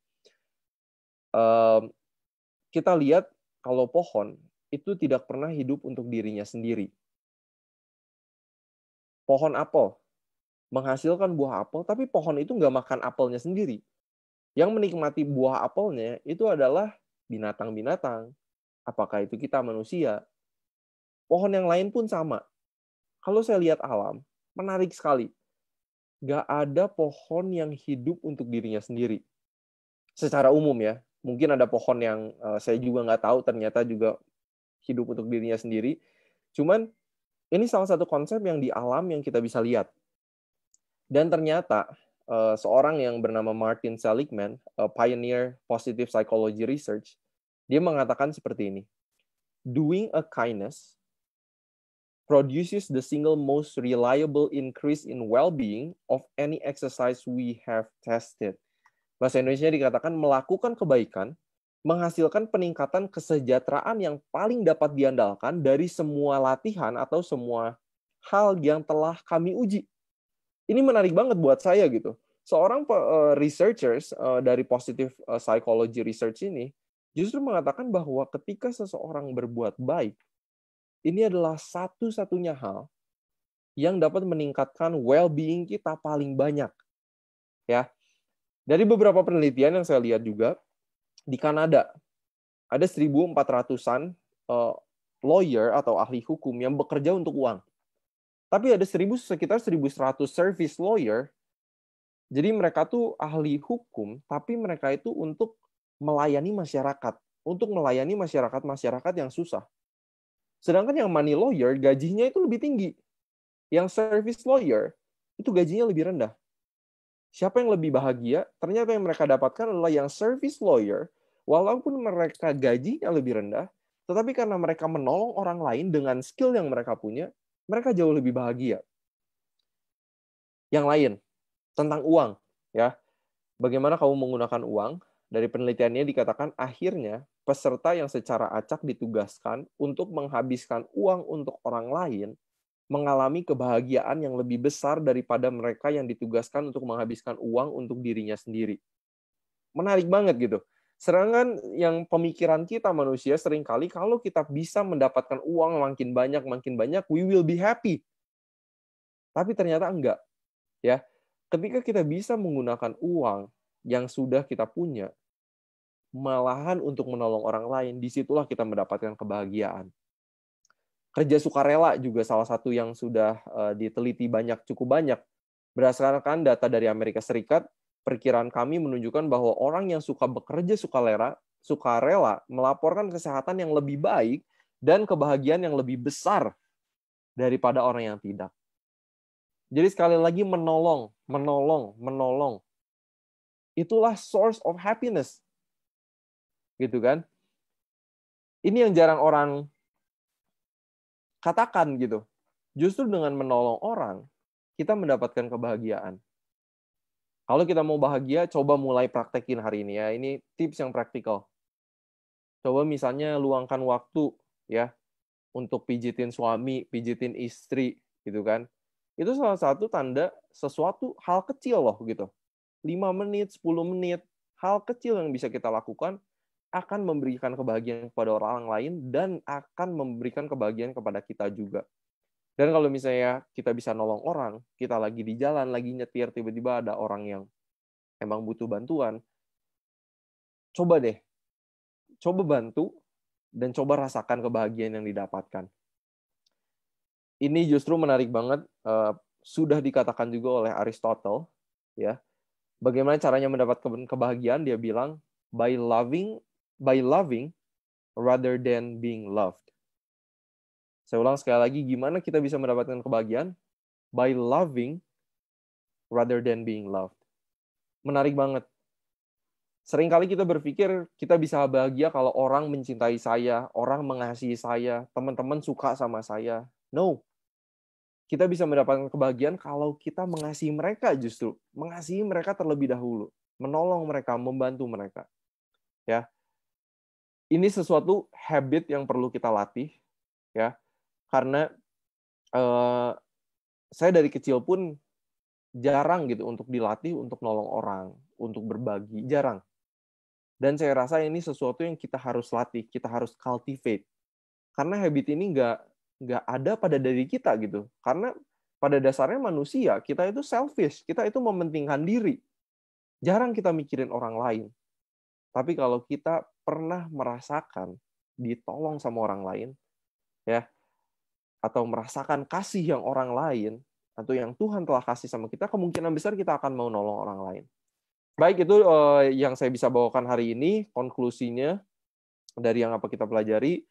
kita lihat kalau pohon itu tidak pernah hidup untuk dirinya sendiri pohon apel menghasilkan buah apel, tapi pohon itu nggak makan apelnya sendiri. Yang menikmati buah apelnya itu adalah binatang-binatang. Apakah itu kita manusia? Pohon yang lain pun sama. Kalau saya lihat alam, menarik sekali. Nggak ada pohon yang hidup untuk dirinya sendiri. Secara umum ya, mungkin ada pohon yang eh, saya juga nggak tahu ternyata juga hidup untuk dirinya sendiri. Cuman ini salah satu konsep yang di alam yang kita bisa lihat. Dan ternyata eh, seorang yang bernama Martin Seligman, a eh, pioneer positive psychology research, dia mengatakan seperti ini. Doing a kindness produces the single most reliable increase in well-being of any exercise we have tested. Bahasa Indonesia dikatakan melakukan kebaikan menghasilkan peningkatan kesejahteraan yang paling dapat diandalkan dari semua latihan atau semua hal yang telah kami uji. Ini menarik banget buat saya gitu. Seorang eh, researchers eh, dari positive eh, psychology research ini justru mengatakan bahwa ketika seseorang berbuat baik, ini adalah satu-satunya hal yang dapat meningkatkan well-being kita paling banyak. Ya. Dari beberapa penelitian yang saya lihat juga, di Kanada ada 1.400-an uh, eh, lawyer atau ahli hukum yang bekerja untuk uang. Tapi ada 1.000 sekitar 1.100 service lawyer. Jadi mereka tuh ahli hukum, tapi mereka itu untuk melayani masyarakat, untuk melayani masyarakat-masyarakat yang susah. Sedangkan yang money lawyer gajinya itu lebih tinggi. Yang service lawyer itu gajinya lebih rendah. Siapa yang lebih bahagia? Ternyata yang mereka dapatkan adalah yang service lawyer Walaupun mereka gajinya lebih rendah, tetapi karena mereka menolong orang lain dengan skill yang mereka punya, mereka jauh lebih bahagia. Yang lain, tentang uang, ya. Bagaimana kamu menggunakan uang? Dari penelitiannya dikatakan akhirnya peserta yang secara acak ditugaskan untuk menghabiskan uang untuk orang lain mengalami kebahagiaan yang lebih besar daripada mereka yang ditugaskan untuk menghabiskan uang untuk dirinya sendiri. Menarik banget gitu. Serangan yang pemikiran kita manusia seringkali kalau kita bisa mendapatkan uang makin banyak makin banyak we will be happy. Tapi ternyata enggak. Ya. Ketika kita bisa menggunakan uang yang sudah kita punya malahan untuk menolong orang lain, disitulah kita mendapatkan kebahagiaan. Kerja sukarela juga salah satu yang sudah eh, diteliti banyak cukup banyak. Berdasarkan data dari Amerika Serikat, Perkiraan kami menunjukkan bahwa orang yang suka bekerja suka lera, suka rela melaporkan kesehatan yang lebih baik dan kebahagiaan yang lebih besar daripada orang yang tidak. Jadi sekali lagi menolong, menolong, menolong. Itulah source of happiness. Gitu kan? Ini yang jarang orang katakan gitu. Justru dengan menolong orang, kita mendapatkan kebahagiaan. Kalau kita mau bahagia, coba mulai praktekin hari ini ya. Ini tips yang praktikal. Coba misalnya luangkan waktu ya untuk pijitin suami, pijitin istri gitu kan. Itu salah satu tanda sesuatu hal kecil loh gitu. 5 menit, 10 menit, hal kecil yang bisa kita lakukan akan memberikan kebahagiaan kepada orang lain dan akan memberikan kebahagiaan kepada kita juga. Dan kalau misalnya kita bisa nolong orang, kita lagi di jalan, lagi nyetir, tiba-tiba ada orang yang emang butuh bantuan, coba deh, coba bantu, dan coba rasakan kebahagiaan yang didapatkan. Ini justru menarik banget, eh, sudah dikatakan juga oleh Aristotle, ya. Bagaimana caranya mendapat kebahagiaan? Dia bilang by loving, by loving rather than being loved saya ulang sekali lagi, gimana kita bisa mendapatkan kebahagiaan? By loving rather than being loved. Menarik banget. Seringkali kita berpikir kita bisa bahagia kalau orang mencintai saya, orang mengasihi saya, teman-teman suka sama saya. No. Kita bisa mendapatkan kebahagiaan kalau kita mengasihi mereka justru. Mengasihi mereka terlebih dahulu. Menolong mereka, membantu mereka. Ya. Ini sesuatu habit yang perlu kita latih. ya karena uh, saya dari kecil pun jarang gitu untuk dilatih untuk nolong orang, untuk berbagi, jarang. Dan saya rasa ini sesuatu yang kita harus latih, kita harus cultivate. Karena habit ini nggak nggak ada pada diri kita gitu. Karena pada dasarnya manusia kita itu selfish, kita itu mementingkan diri. Jarang kita mikirin orang lain. Tapi kalau kita pernah merasakan ditolong sama orang lain, ya atau merasakan kasih yang orang lain atau yang Tuhan telah kasih sama kita, kemungkinan besar kita akan mau nolong orang lain. Baik, itu eh, yang saya bisa bawakan hari ini. Konklusinya dari yang apa kita pelajari,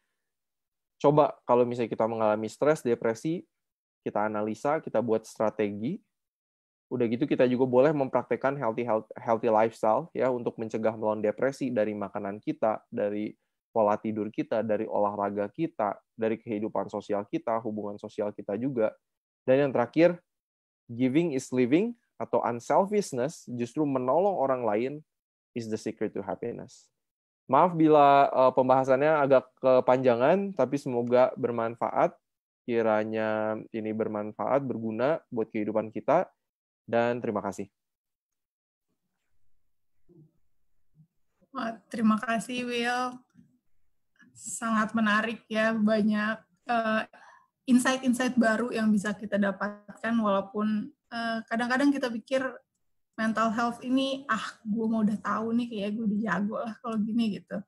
coba kalau misalnya kita mengalami stres, depresi, kita analisa, kita buat strategi. Udah gitu kita juga boleh mempraktekkan healthy healthy lifestyle ya untuk mencegah melawan depresi dari makanan kita, dari pola tidur kita, dari olahraga kita, dari kehidupan sosial kita, hubungan sosial kita juga. Dan yang terakhir, giving is living atau unselfishness justru menolong orang lain is the secret to happiness. Maaf bila uh, pembahasannya agak kepanjangan, tapi semoga bermanfaat. Kiranya ini bermanfaat, berguna buat kehidupan kita. Dan terima kasih. terima kasih, Will sangat menarik ya banyak uh, insight-insight baru yang bisa kita dapatkan walaupun uh, kadang-kadang kita pikir mental health ini ah gue mau udah tahu nih kayak gue dijago lah kalau gini gitu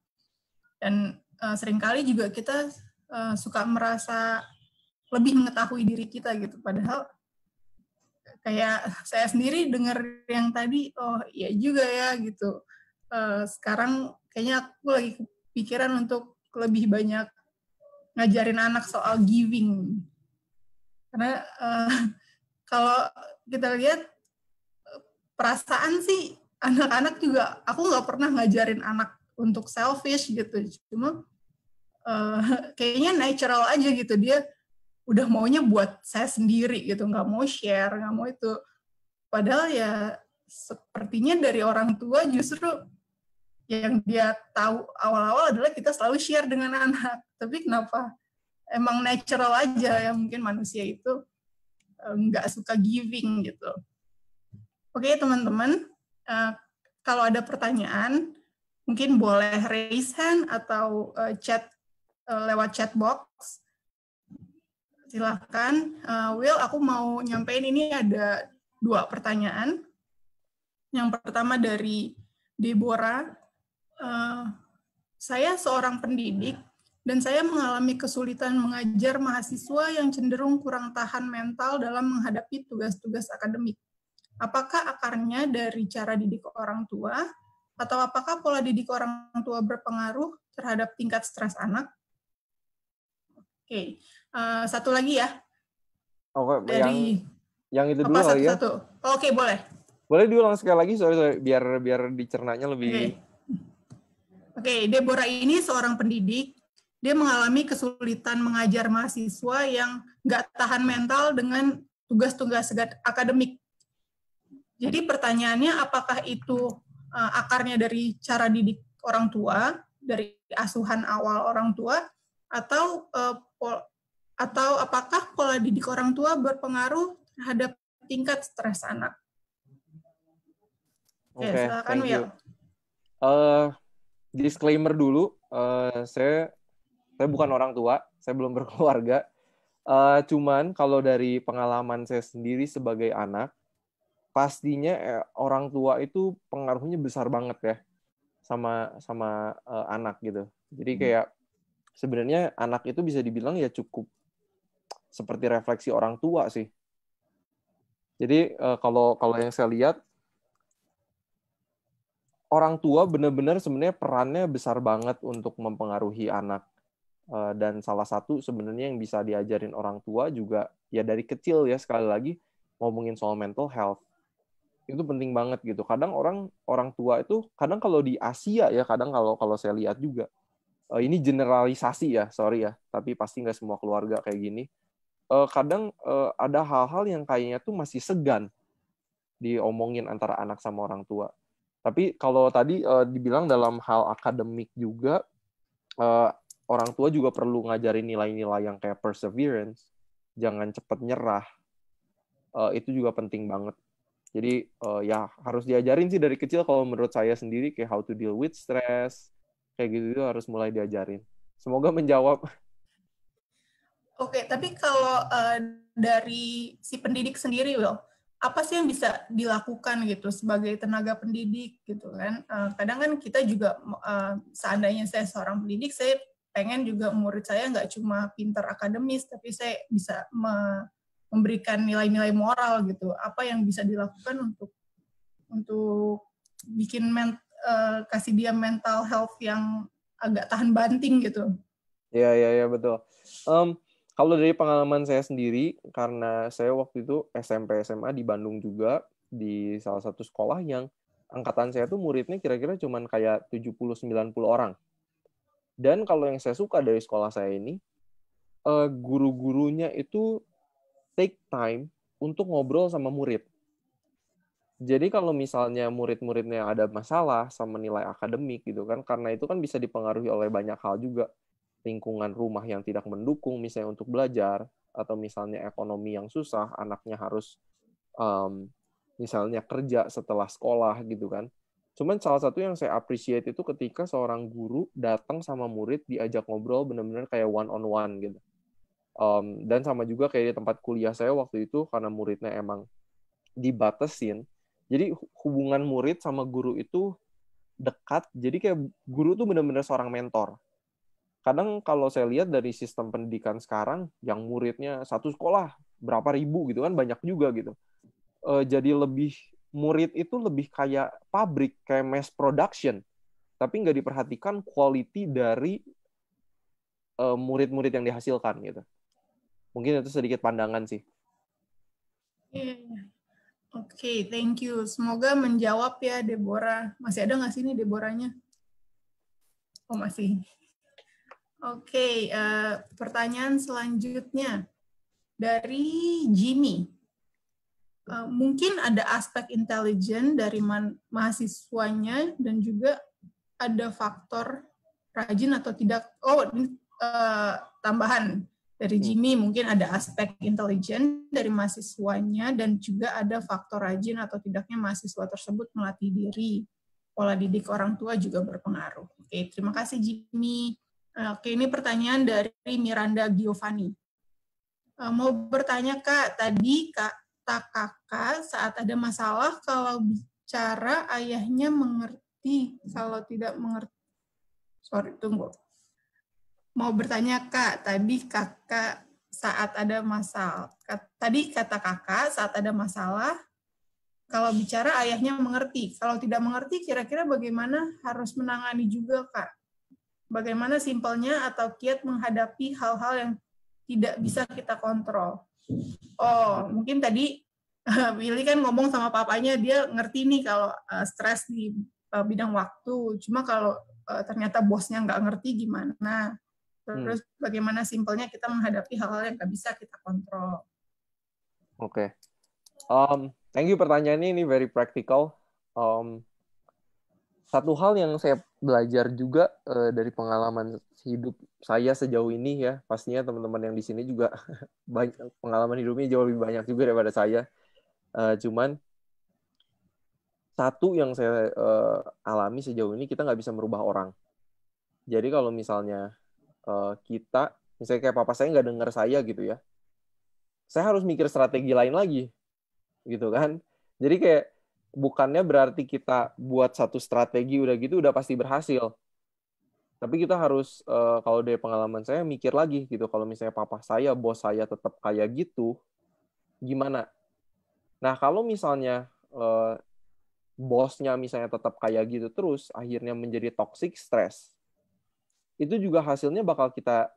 dan uh, seringkali juga kita uh, suka merasa lebih mengetahui diri kita gitu padahal kayak saya sendiri dengar yang tadi oh iya juga ya gitu uh, sekarang kayaknya aku lagi kepikiran untuk lebih banyak ngajarin anak soal giving karena uh, kalau kita lihat perasaan sih anak-anak juga aku nggak pernah ngajarin anak untuk selfish gitu cuma uh, kayaknya natural aja gitu dia udah maunya buat saya sendiri gitu nggak mau share nggak mau itu padahal ya sepertinya dari orang tua justru yang dia tahu awal-awal adalah kita selalu share dengan anak. Tapi kenapa? Emang natural aja ya mungkin manusia itu eh, nggak suka giving gitu. Oke teman-teman, eh, kalau ada pertanyaan mungkin boleh raise hand atau eh, chat lewat chat box. Silahkan. Will, aku mau nyampein ini ada dua pertanyaan. Yang pertama dari Deborah Eh, saya seorang pendidik dan saya mengalami kesulitan mengajar mahasiswa yang cenderung kurang tahan mental dalam menghadapi tugas-tugas akademik. Apakah akarnya dari cara didik orang tua, atau apakah pola didik orang tua berpengaruh terhadap tingkat stres anak? Oke, uh, satu lagi ya. Oh, Oke, dari yang, yang itu dulu satu, ya. Satu. Oke, boleh. Boleh diulang sekali lagi, sorry, sorry biar biar dicernanya lebih. Okay. Oke, Deborah ini seorang pendidik. Dia mengalami kesulitan mengajar mahasiswa yang nggak tahan mental dengan tugas-tugas akademik. Jadi pertanyaannya, apakah itu eh, akarnya dari cara didik orang tua, dari asuhan awal orang tua, atau eh, atau apakah pola didik orang tua berpengaruh terhadap tingkat stres anak? Oke, okay, silakan, Will. Uh, disclaimer dulu, uh, saya saya bukan hmm. orang tua, saya belum berkeluarga. Uh, cuman kalau dari pengalaman saya sendiri sebagai anak, pastinya eh, orang tua itu pengaruhnya besar banget ya sama sama uh, anak gitu. Jadi hmm. kayak sebenarnya anak itu bisa dibilang ya cukup seperti refleksi orang tua sih. Jadi kalau kalau yang saya lihat orang tua benar-benar sebenarnya perannya besar banget untuk mempengaruhi anak eh, dan salah satu sebenarnya yang bisa diajarin orang tua juga ya dari kecil ya sekali lagi ngomongin soal mental health itu penting banget gitu kadang orang orang tua itu kadang kalau di Asia ya kadang kalau kalau saya lihat juga eh, ini generalisasi ya sorry ya tapi pasti nggak semua keluarga kayak gini eh, kadang ada hal-hal yang kayaknya tuh masih segan diomongin antara anak sama orang tua tapi kalau tadi uh, dibilang dalam hal akademik juga uh, orang tua juga perlu ngajarin nilai-nilai yang kayak perseverance, jangan cepat nyerah. Uh, itu juga penting banget. Jadi uh, ya harus diajarin sih dari kecil kalau menurut saya sendiri kayak how to deal with stress, kayak gitu itu harus mulai diajarin. Semoga menjawab. Oke, okay, tapi kalau uh, dari si pendidik sendiri, Will, apa sih yang bisa dilakukan gitu sebagai tenaga pendidik gitu kan eh, kadang kan kita juga eh, seandainya saya seorang pendidik saya pengen juga murid saya nggak cuma pinter akademis tapi saya bisa memberikan nilai-nilai moral gitu apa yang bisa dilakukan untuk untuk bikin men, eh, kasih dia mental health yang agak tahan banting gitu ya ya ya betul um, kalau dari pengalaman saya sendiri, karena saya waktu itu SMP SMA di Bandung juga di salah satu sekolah yang angkatan saya tuh muridnya kira-kira cuma kayak 70-90 orang. Dan kalau yang saya suka dari sekolah saya ini, eh, guru-gurunya itu take time untuk ngobrol sama murid. Jadi kalau misalnya murid-muridnya ada masalah sama nilai akademik gitu kan, karena itu kan bisa dipengaruhi oleh banyak hal juga lingkungan rumah yang tidak mendukung misalnya untuk belajar atau misalnya ekonomi yang susah anaknya harus um, misalnya kerja setelah sekolah gitu kan cuman salah satu yang saya appreciate itu ketika seorang guru datang sama murid diajak ngobrol benar-benar kayak one on one gitu um, dan sama juga kayak di tempat kuliah saya waktu itu karena muridnya emang dibatasin, jadi hubungan murid sama guru itu dekat jadi kayak guru tuh benar-benar seorang mentor kadang kalau saya lihat dari sistem pendidikan sekarang yang muridnya satu sekolah berapa ribu gitu kan banyak juga gitu e, jadi lebih murid itu lebih kayak pabrik kayak mass production tapi nggak diperhatikan quality dari eh, murid-murid yang dihasilkan gitu. Mungkin itu sedikit pandangan sih. Yeah. Iya, iya. Oke, okay, thank you. Semoga menjawab ya Deborah. Masih ada nggak sih ini Deborahnya? Oh masih. Oke, okay, uh, eh, pertanyaan selanjutnya dari Jimmy. Uh, mungkin ada aspek intelijen dari mahasiswanya dan juga ada faktor rajin atau tidak. Oh, uh, tambahan dari hmm. Jimmy mungkin ada aspek intelijen dari mahasiswanya dan juga ada faktor rajin atau tidaknya mahasiswa tersebut melatih diri. Pola didik orang tua juga berpengaruh. Oke, okay, terima kasih Jimmy. Eh, oke, ini pertanyaan dari Miranda Giovanni. Eh, mau bertanya Kak, tadi Kak Kakak saat ada masalah kalau bicara ayahnya mengerti, kalau tidak mengerti. Sorry, tunggu. Mau bertanya Kak, tadi Kakak saat ada masalah. Tadi kata Kakak saat ada masalah kalau bicara ayahnya mengerti. Kalau tidak mengerti kira-kira bagaimana harus menangani juga Kak? bagaimana simpelnya atau kiat menghadapi hal-hal yang tidak bisa kita kontrol. Oh, mungkin tadi Willy kan ngomong sama papanya dia ngerti nih kalau eh, stres di eh, bidang waktu. Cuma kalau eh, ternyata bosnya nggak ngerti gimana. Hmm. Terus bagaimana simpelnya kita menghadapi hal-hal yang nggak bisa kita kontrol. Oke. Okay. Um, thank you pertanyaan ini very practical. Um, satu hal yang saya belajar juga uh, dari pengalaman hidup saya sejauh ini ya. Pastinya teman-teman yang di sini juga banyak pengalaman hidupnya jauh lebih banyak juga daripada saya. Uh, cuman satu yang saya uh, alami sejauh ini kita nggak bisa merubah orang. Jadi kalau misalnya uh, kita, misalnya kayak papa saya nggak dengar saya gitu ya, saya harus mikir strategi lain lagi, gitu kan? Jadi kayak bukannya berarti kita buat satu strategi udah gitu udah pasti berhasil. Tapi kita harus uh, kalau dari pengalaman saya mikir lagi gitu kalau misalnya papa saya, bos saya tetap kayak gitu gimana? Nah, kalau misalnya uh, bosnya misalnya tetap kayak gitu terus akhirnya menjadi toxic stress. Itu juga hasilnya bakal kita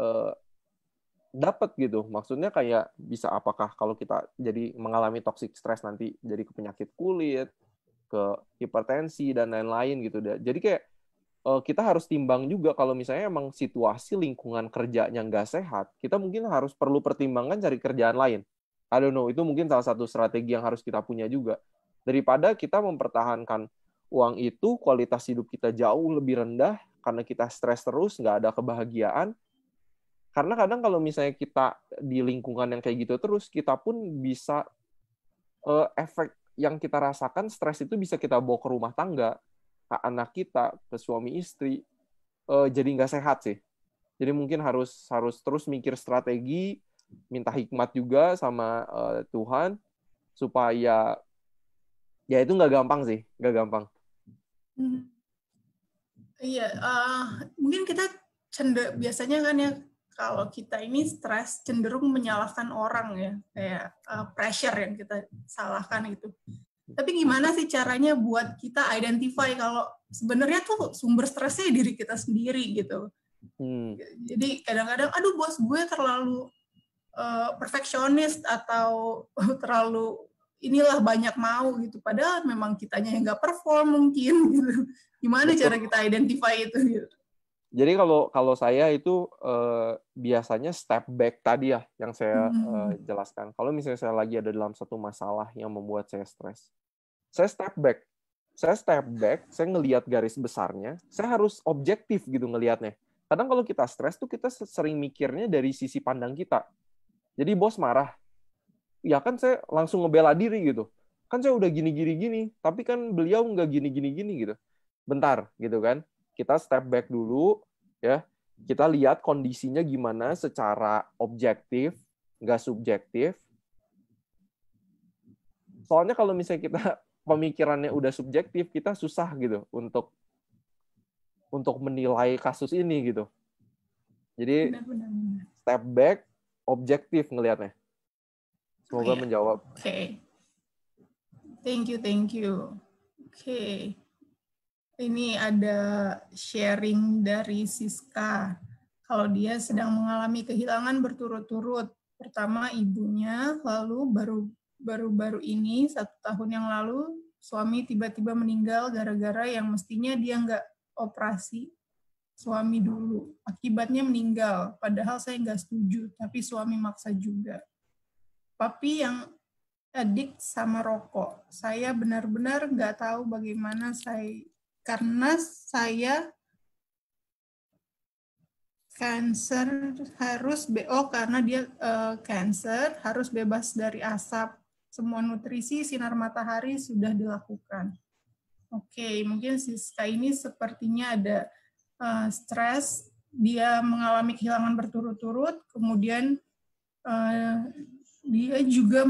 uh, dapat gitu. Maksudnya kayak bisa apakah kalau kita jadi mengalami toxic stress nanti jadi ke penyakit kulit, ke hipertensi dan lain-lain gitu. Jadi kayak eh, kita harus timbang juga kalau misalnya emang situasi lingkungan kerjanya nggak sehat, kita mungkin harus perlu pertimbangan cari kerjaan lain. I don't know, itu mungkin salah satu strategi yang harus kita punya juga. Daripada kita mempertahankan uang itu, kualitas hidup kita jauh lebih rendah, karena kita stres terus, nggak ada kebahagiaan, karena kadang kalau misalnya kita di lingkungan yang kayak gitu terus, kita pun bisa uh, efek yang kita rasakan stres itu bisa kita bawa ke rumah tangga, ke anak kita, ke suami istri, uh, jadi nggak sehat sih. Jadi mungkin harus harus terus mikir strategi, minta hikmat juga sama uh, Tuhan supaya ya itu nggak gampang sih, nggak gampang. Hmm. Iya, hmm. yeah, uh, mungkin kita cender biasanya kan ya kalau kita ini stres cenderung menyalahkan orang ya kayak uh, pressure yang kita salahkan gitu tapi gimana sih caranya buat kita identify kalau sebenarnya tuh sumber stresnya diri kita sendiri gitu hmm. jadi kadang-kadang aduh bos gue terlalu uh, perfeksionis atau terlalu inilah banyak mau gitu padahal memang kitanya yang nggak perform mungkin gitu gimana Betul. cara kita identify itu gitu jadi kalau kalau saya itu eh, biasanya step back tadi ya yang saya hmm. eh, jelaskan. Kalau misalnya saya lagi ada dalam satu masalah yang membuat saya stres, saya step back. Saya step back, saya ngelihat garis besarnya. Saya harus objektif gitu ngelihatnya. Kadang kalau kita stres tuh kita sering mikirnya dari sisi pandang kita. Jadi bos marah, ya kan saya langsung ngebela diri gitu. Kan saya udah gini-gini gini, tapi kan beliau nggak gini-gini gini gitu. Bentar gitu kan kita step back dulu ya kita lihat kondisinya gimana secara objektif nggak subjektif soalnya kalau misalnya kita pemikirannya udah subjektif kita susah gitu untuk untuk menilai kasus ini gitu jadi step back objektif ngelihatnya semoga oh, iya. menjawab oke okay. thank you thank you oke okay. Ini ada sharing dari Siska. Kalau dia sedang mengalami kehilangan berturut-turut, pertama ibunya, lalu baru baru ini satu tahun yang lalu suami tiba-tiba meninggal gara-gara yang mestinya dia nggak operasi suami dulu. Akibatnya meninggal. Padahal saya nggak setuju, tapi suami maksa juga. Papi yang adik sama rokok. Saya benar-benar nggak tahu bagaimana saya karena saya cancer harus BO oh, karena dia uh, cancer harus bebas dari asap. Semua nutrisi sinar matahari sudah dilakukan. Oke, okay, mungkin Siska ini sepertinya ada uh, stres, dia mengalami kehilangan berturut-turut, kemudian uh, dia juga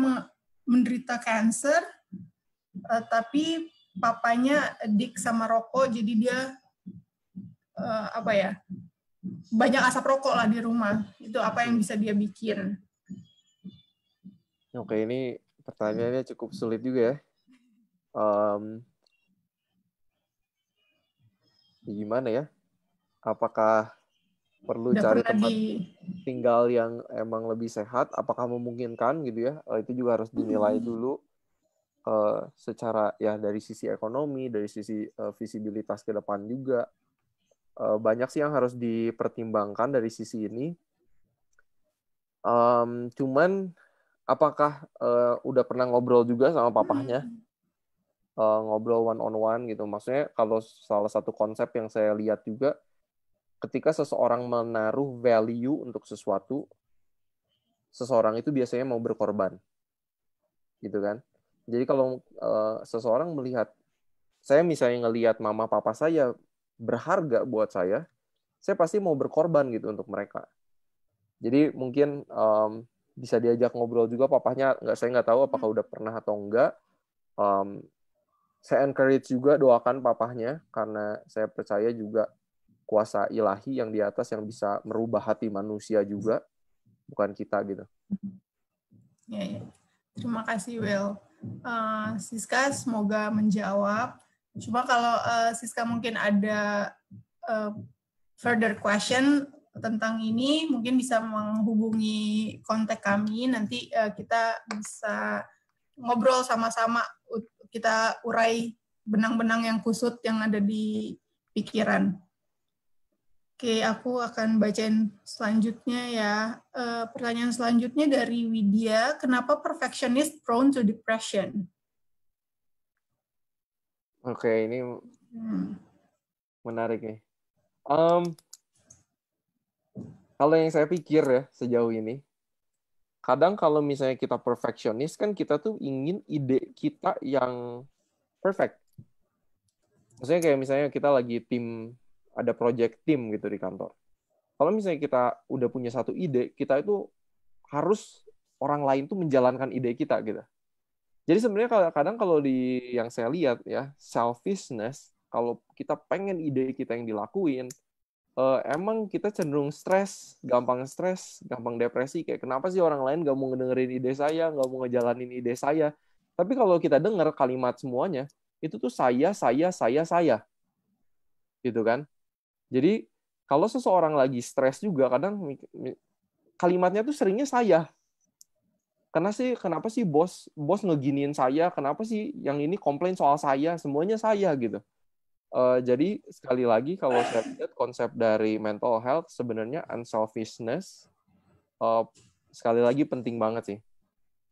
menderita cancer, uh, tapi papanya dik sama rokok jadi dia uh, apa ya banyak asap rokok lah di rumah itu apa yang bisa dia bikin oke ini pertanyaannya cukup sulit juga ya um, gimana ya apakah perlu Udah cari tempat di... tinggal yang emang lebih sehat apakah memungkinkan gitu ya eh, itu juga harus dinilai dulu Eh, secara ya dari sisi ekonomi, dari sisi eh, visibilitas ke depan juga eh, banyak sih yang harus dipertimbangkan dari sisi ini. Um, cuman apakah uh, udah pernah ngobrol juga sama papahnya? Uh, ngobrol one on one gitu. Maksudnya kalau salah satu konsep yang saya lihat juga ketika seseorang menaruh value untuk sesuatu, seseorang itu biasanya mau berkorban. Gitu kan? Jadi kalau uh, seseorang melihat saya misalnya ngelihat mama papa saya berharga buat saya, saya pasti mau berkorban gitu untuk mereka. Jadi mungkin um, bisa diajak ngobrol juga papahnya nggak saya nggak tahu apakah hmm. udah pernah atau enggak. Um, saya encourage juga doakan papahnya karena saya percaya juga kuasa ilahi yang di atas yang bisa merubah hati manusia juga bukan kita gitu. Hmm. Ya, ya. Terima kasih Will uh, Siska semoga menjawab. Cuma kalau uh, Siska mungkin ada uh, further question tentang ini, mungkin bisa menghubungi kontak kami. Nanti uh, kita bisa ngobrol sama-sama, kita urai benang-benang yang kusut yang ada di pikiran. Oke, aku akan bacain selanjutnya ya. E, pertanyaan selanjutnya dari Widya, kenapa perfectionist prone to depression? Oke, ini hmm. menarik ya. Um, kalau yang saya pikir ya sejauh ini, kadang kalau misalnya kita perfectionist kan kita tuh ingin ide kita yang perfect. Maksudnya kayak misalnya kita lagi tim ada project team gitu di kantor. Kalau misalnya kita udah punya satu ide, kita itu harus orang lain tuh menjalankan ide kita gitu. Jadi sebenarnya kadang kadang kalau di yang saya lihat ya selfishness kalau kita pengen ide kita yang dilakuin eh, emang kita cenderung stres, gampang stres, gampang depresi kayak kenapa sih orang lain gak mau ngedengerin ide saya, gak mau ngejalanin ide saya. Tapi kalau kita dengar kalimat semuanya itu tuh saya, saya, saya, saya. Gitu kan? Jadi kalau seseorang lagi stres juga kadang kalimatnya tuh seringnya saya. Karena sih kenapa sih bos bos ngeginiin saya? Kenapa sih yang ini komplain soal saya? Semuanya saya gitu. Uh, jadi sekali lagi kalau saya lihat konsep dari mental health sebenarnya unselfishness uh, sekali lagi penting banget sih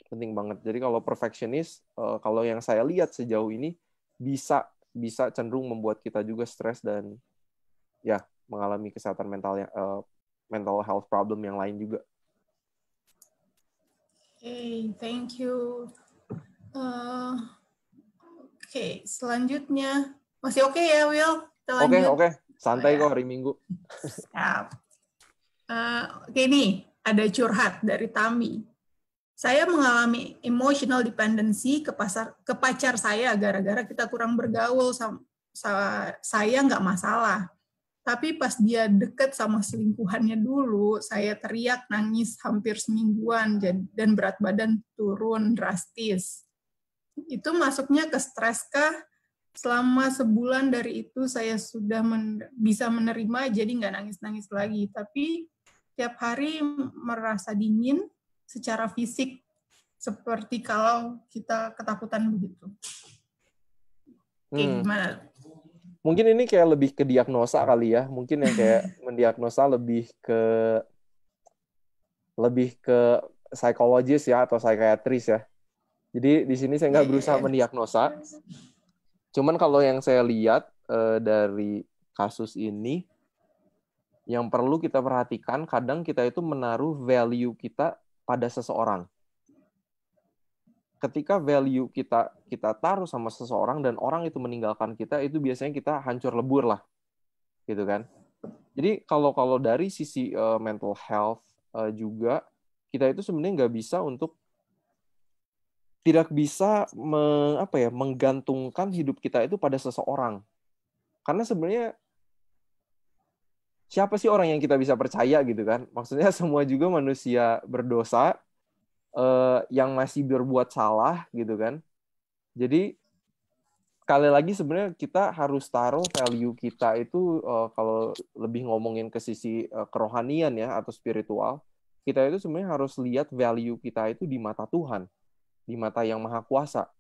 penting banget jadi kalau perfectionist uh, kalau yang saya lihat sejauh ini bisa bisa cenderung membuat kita juga stres dan ya mengalami kesehatan mental yang uh, mental health problem yang lain juga. Okay, thank you. Uh, oke, okay, selanjutnya masih oke okay ya, Will? Oke, oke, okay, okay. santai oh, kok hari Minggu. Uh, oke okay nih, ada curhat dari Tami. Saya mengalami emotional dependency ke pasar ke pacar saya gara-gara kita kurang bergaul sama saya nggak masalah. Tapi pas dia deket sama selingkuhannya dulu, saya teriak nangis hampir semingguan dan berat badan turun drastis. Itu masuknya ke stres kah? Selama sebulan dari itu saya sudah men bisa menerima, jadi nggak nangis-nangis lagi. Tapi tiap hari merasa dingin secara fisik, seperti kalau kita ketakutan begitu. Oke, hmm. gimana? mungkin ini kayak lebih ke diagnosa kali ya mungkin yang kayak mendiagnosa lebih ke lebih ke psikologis ya atau psikiatris ya jadi di sini saya nggak iya, iya, berusaha iya. mendiagnosa cuman kalau yang saya lihat uh, dari kasus ini yang perlu kita perhatikan kadang kita itu menaruh value kita pada seseorang ketika value kita kita taruh sama seseorang dan orang itu meninggalkan kita itu biasanya kita hancur lebur lah gitu kan jadi kalau kalau dari sisi uh, mental health uh, juga kita itu sebenarnya nggak bisa untuk tidak bisa me, apa ya menggantungkan hidup kita itu pada seseorang karena sebenarnya siapa sih orang yang kita bisa percaya gitu kan maksudnya semua juga manusia berdosa uh, yang masih berbuat salah gitu kan. Jadi sekali lagi sebenarnya kita harus taruh value kita itu uh, kalau lebih ngomongin ke sisi uh, kerohanian ya atau spiritual, kita itu sebenarnya harus lihat value kita itu di mata Tuhan, di mata yang maha kuasa.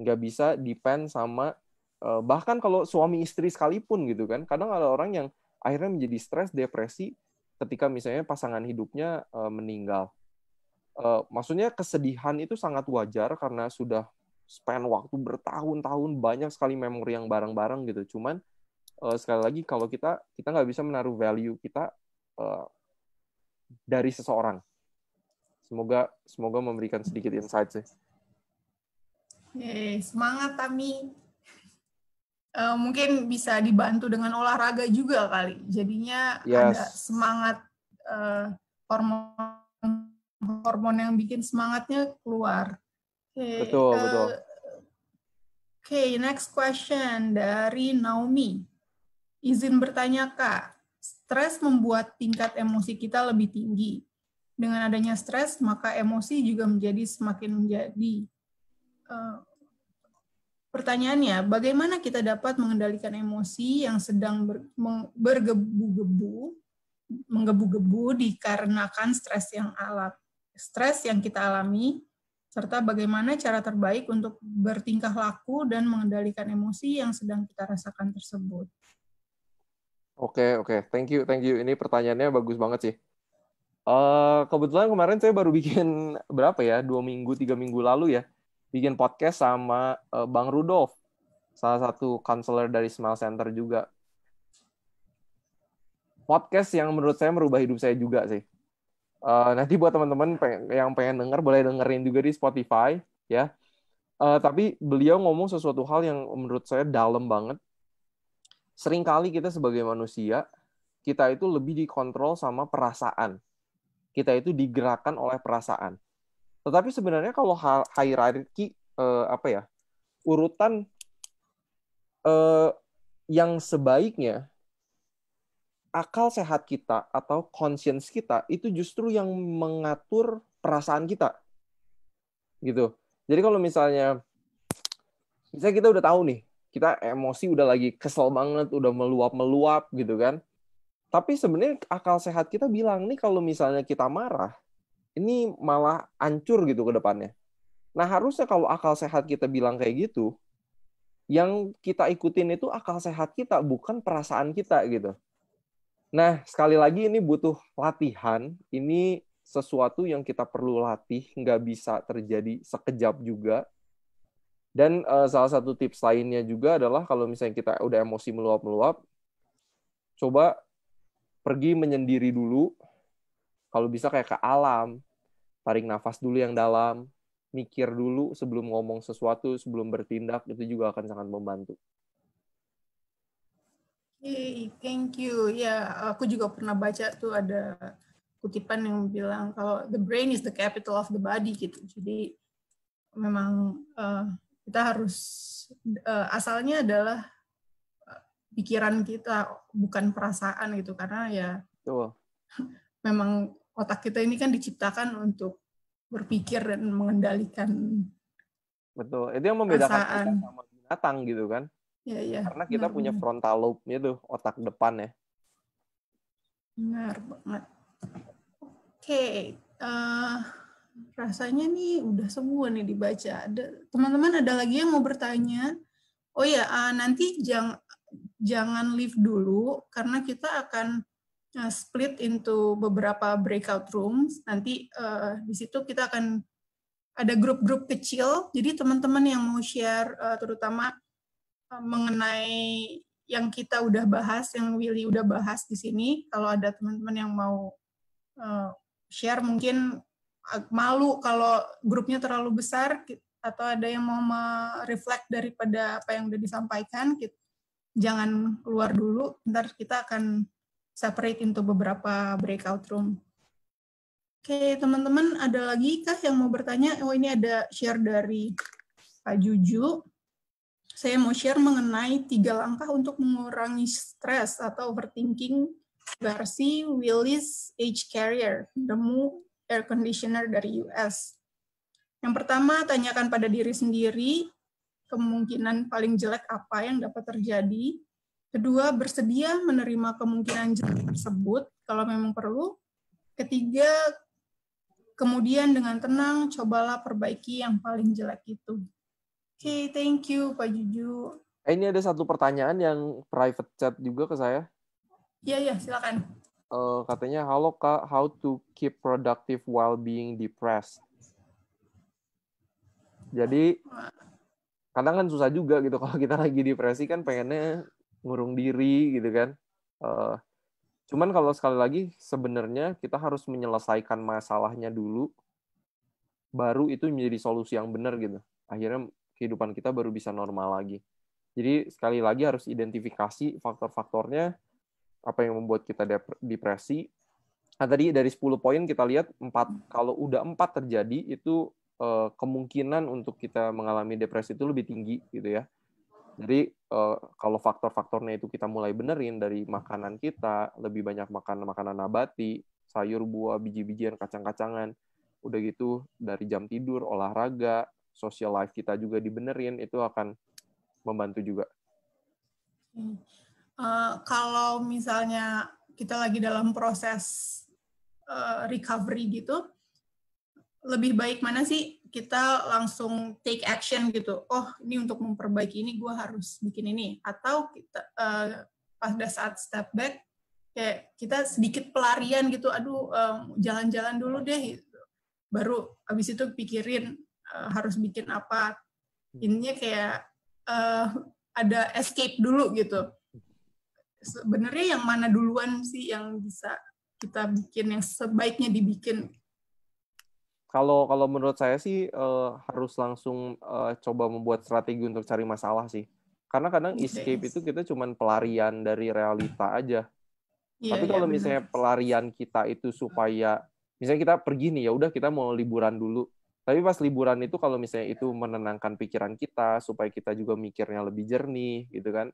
Nggak bisa depend sama uh, bahkan kalau suami istri sekalipun gitu kan. Kadang ada orang yang akhirnya menjadi stres, depresi ketika misalnya pasangan hidupnya uh, meninggal uh, maksudnya kesedihan itu sangat wajar karena sudah spend waktu bertahun-tahun banyak sekali memori yang bareng-bareng gitu. Cuman uh, sekali lagi kalau kita kita nggak bisa menaruh value kita uh, dari seseorang. Semoga semoga memberikan sedikit insight sih. Yay, semangat Tami. Uh, mungkin bisa dibantu dengan olahraga juga kali. Jadinya yes. ada semangat uh, hormon hormon yang bikin semangatnya keluar. Okay. Betul, uh, betul. Oke, okay, next question dari Naomi. Izin bertanya, Kak. Stres membuat tingkat emosi kita lebih tinggi. Dengan adanya stres, maka emosi juga menjadi semakin menjadi. Uh, pertanyaannya, bagaimana kita dapat mengendalikan emosi yang sedang ber, bergebu-gebu, menggebu-gebu dikarenakan stres yang alat? stres yang kita alami, serta bagaimana cara terbaik untuk bertingkah laku dan mengendalikan emosi yang sedang kita rasakan tersebut. Oke, okay, oke. Okay. Thank you, thank you. Ini pertanyaannya bagus banget sih. Uh, kebetulan kemarin saya baru bikin berapa ya, dua minggu, tiga minggu lalu ya, bikin podcast sama uh, Bang Rudolf, salah satu counselor dari Smile Center juga. Podcast yang menurut saya merubah hidup saya juga sih Uh, nanti buat teman-teman yang pengen denger boleh dengerin juga di Spotify ya. Uh, tapi beliau ngomong sesuatu hal yang menurut saya dalam banget. Seringkali kita sebagai manusia kita itu lebih dikontrol sama perasaan. Kita itu digerakkan oleh perasaan. Tetapi sebenarnya kalau hierarki uh, apa ya? urutan uh, yang sebaiknya akal sehat kita atau conscience kita itu justru yang mengatur perasaan kita. Gitu. Jadi kalau misalnya misalnya kita udah tahu nih, kita emosi udah lagi kesel banget, udah meluap-meluap gitu kan. Tapi sebenarnya akal sehat kita bilang nih kalau misalnya kita marah, ini malah ancur gitu ke depannya. Nah, harusnya kalau akal sehat kita bilang kayak gitu, yang kita ikutin itu akal sehat kita, bukan perasaan kita gitu. Nah, sekali lagi ini butuh latihan. Ini sesuatu yang kita perlu latih, nggak bisa terjadi sekejap juga. Dan uh, salah satu tips lainnya juga adalah kalau misalnya kita udah emosi meluap-meluap, coba pergi menyendiri dulu. Kalau bisa kayak ke alam, tarik nafas dulu yang dalam, mikir dulu sebelum ngomong sesuatu, sebelum bertindak, itu juga akan sangat membantu. Iya, thank you. Ya, aku juga pernah baca tuh ada kutipan yang bilang kalau the brain is the capital of the body gitu. Jadi memang uh, kita harus uh, asalnya adalah eh, pikiran kita bukan perasaan gitu karena ya oh. memang otak kita ini kan diciptakan untuk berpikir dan mengendalikan Betul. Itu yang membedakan perasaan. kita sama binatang gitu kan. Iya, iya. Karena kita benar, punya benar. frontal lobe-nya tuh, otak depan ya. Benar banget. Oke, okay. uh, eh, rasanya nih udah semua nih dibaca. teman-teman ada lagi yang mau bertanya? Oh ya, uh, nanti jangan jangan leave dulu karena kita akan eh, split into beberapa breakout rooms. Nanti uh, di situ kita akan ada grup-grup kecil. Jadi teman-teman yang mau share terutama mengenai yang kita udah bahas, yang Willy udah bahas di sini. Kalau ada teman-teman yang mau uh, share, mungkin malu kalau grupnya terlalu besar atau ada yang mau mereflect daripada apa yang udah disampaikan, kita, jangan keluar dulu. Ntar kita akan separate untuk beberapa breakout room. Oke, teman-teman, ada lagi kah yang mau bertanya? Oh, ini ada share dari Pak Juju saya mau share mengenai tiga langkah untuk mengurangi stres atau overthinking versi Willis Age Carrier, The demu air conditioner dari US. Yang pertama, tanyakan pada diri sendiri kemungkinan paling jelek apa yang dapat terjadi. Kedua, bersedia menerima kemungkinan jelek tersebut kalau memang perlu. Ketiga, kemudian dengan tenang cobalah perbaiki yang paling jelek itu okay, thank you Pak Juju. Eh, ini ada satu pertanyaan yang private chat juga ke saya. Iya, iya, silakan. Uh, katanya, halo Kak, how to keep productive while being depressed? Jadi, kadang kan susah juga gitu. Kalau kita lagi depresi kan pengennya ngurung diri gitu kan. Uh, cuman kalau sekali lagi, sebenarnya kita harus menyelesaikan masalahnya dulu, baru itu menjadi solusi yang benar gitu. Akhirnya kehidupan kita baru bisa normal lagi. Jadi sekali lagi harus identifikasi faktor-faktornya apa yang membuat kita depresi. Nah, tadi dari 10 poin kita lihat 4 kalau udah 4 terjadi itu eh, kemungkinan untuk kita mengalami depresi itu lebih tinggi gitu ya. Jadi eh, kalau faktor-faktornya itu kita mulai benerin dari makanan kita, lebih banyak makan makanan nabati, sayur, buah, biji-bijian, kacang-kacangan. Udah gitu dari jam tidur, olahraga, social life kita juga dibenerin itu akan membantu juga. Uh, kalau misalnya kita lagi dalam proses uh, recovery gitu, lebih baik mana sih kita langsung take action gitu? Oh, ini untuk memperbaiki ini gue harus bikin ini, atau kita uh, eh, pada saat step back kayak kita sedikit pelarian gitu, aduh jalan-jalan um, dulu deh, gitu. baru abis itu pikirin uh, harus bikin apa hmm. intinya kayak uh, ada escape dulu gitu sebenarnya yang mana duluan sih yang bisa kita bikin yang sebaiknya dibikin kalau kalau menurut saya sih uh, harus langsung uh, coba membuat strategi untuk cari masalah sih karena kadang escape itu kita cuman pelarian dari realita aja yeah, tapi iya, kalau yeah, misalnya bener. pelarian kita itu supaya misalnya kita pergi nih ya udah kita mau liburan dulu tapi pas liburan itu kalau misalnya itu menenangkan pikiran kita supaya kita juga mikirnya lebih jernih gitu kan.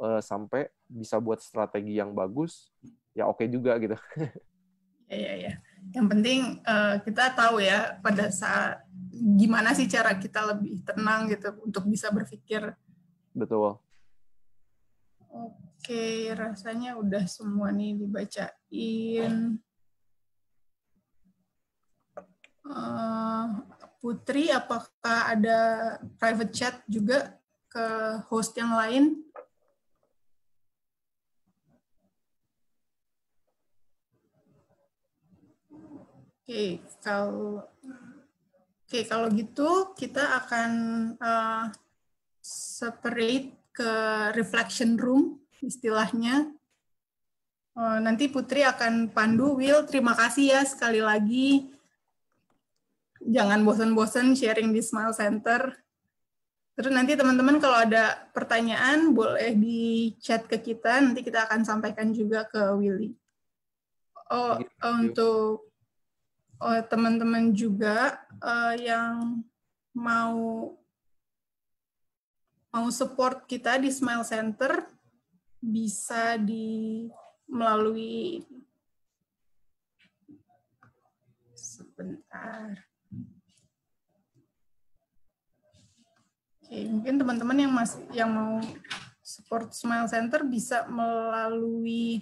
Uh, sampai bisa buat strategi yang bagus, ya oke okay juga gitu. Iya iya iya. Yang penting uh, kita tahu ya pada saat gimana sih cara kita lebih tenang gitu untuk bisa berpikir. Betul. Oke, rasanya udah semua nih dibacain. Eh, Putri, apakah ada private chat juga ke host yang lain? Oke, okay, kalau oke okay, kalau gitu kita akan uh, separate ke reflection room istilahnya. Uh, nanti Putri akan pandu. Will, terima kasih ya sekali lagi jangan bosan-bosan sharing di Smile Center. Terus nanti teman-teman kalau ada pertanyaan boleh di chat ke kita, nanti kita akan sampaikan juga ke Willy. Oh, untuk oh, teman-teman juga uh, yang mau mau support kita di Smile Center bisa di melalui sebentar Okay, mungkin teman-teman yang masih yang mau support Smile Center bisa melalui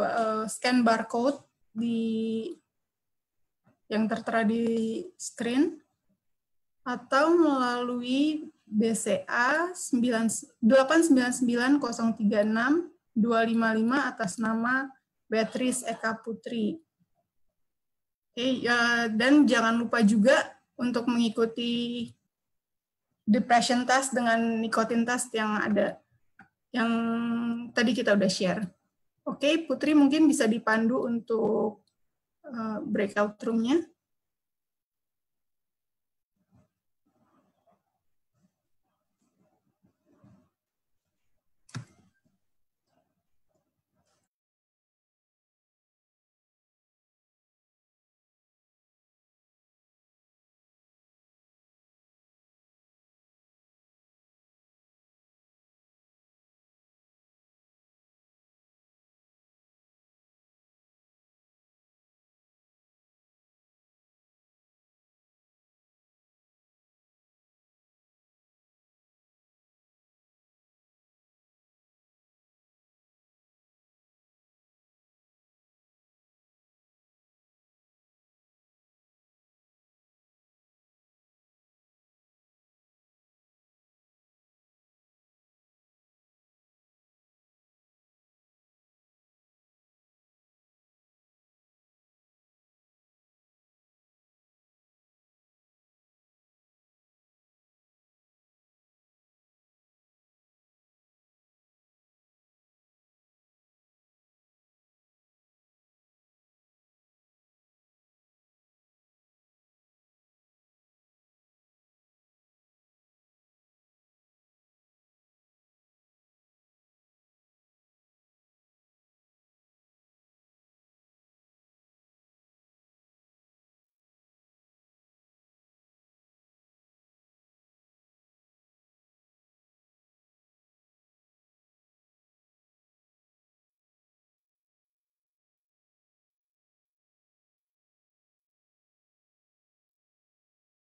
eh, scan barcode di yang tertera di screen atau melalui BCA 899036 atas nama Beatrice Eka Putri. Oke, ya, dan jangan lupa juga untuk mengikuti depression test dengan nikotin test yang ada yang tadi kita udah share. Oke, okay, Putri mungkin bisa dipandu untuk eh, breakout room-nya.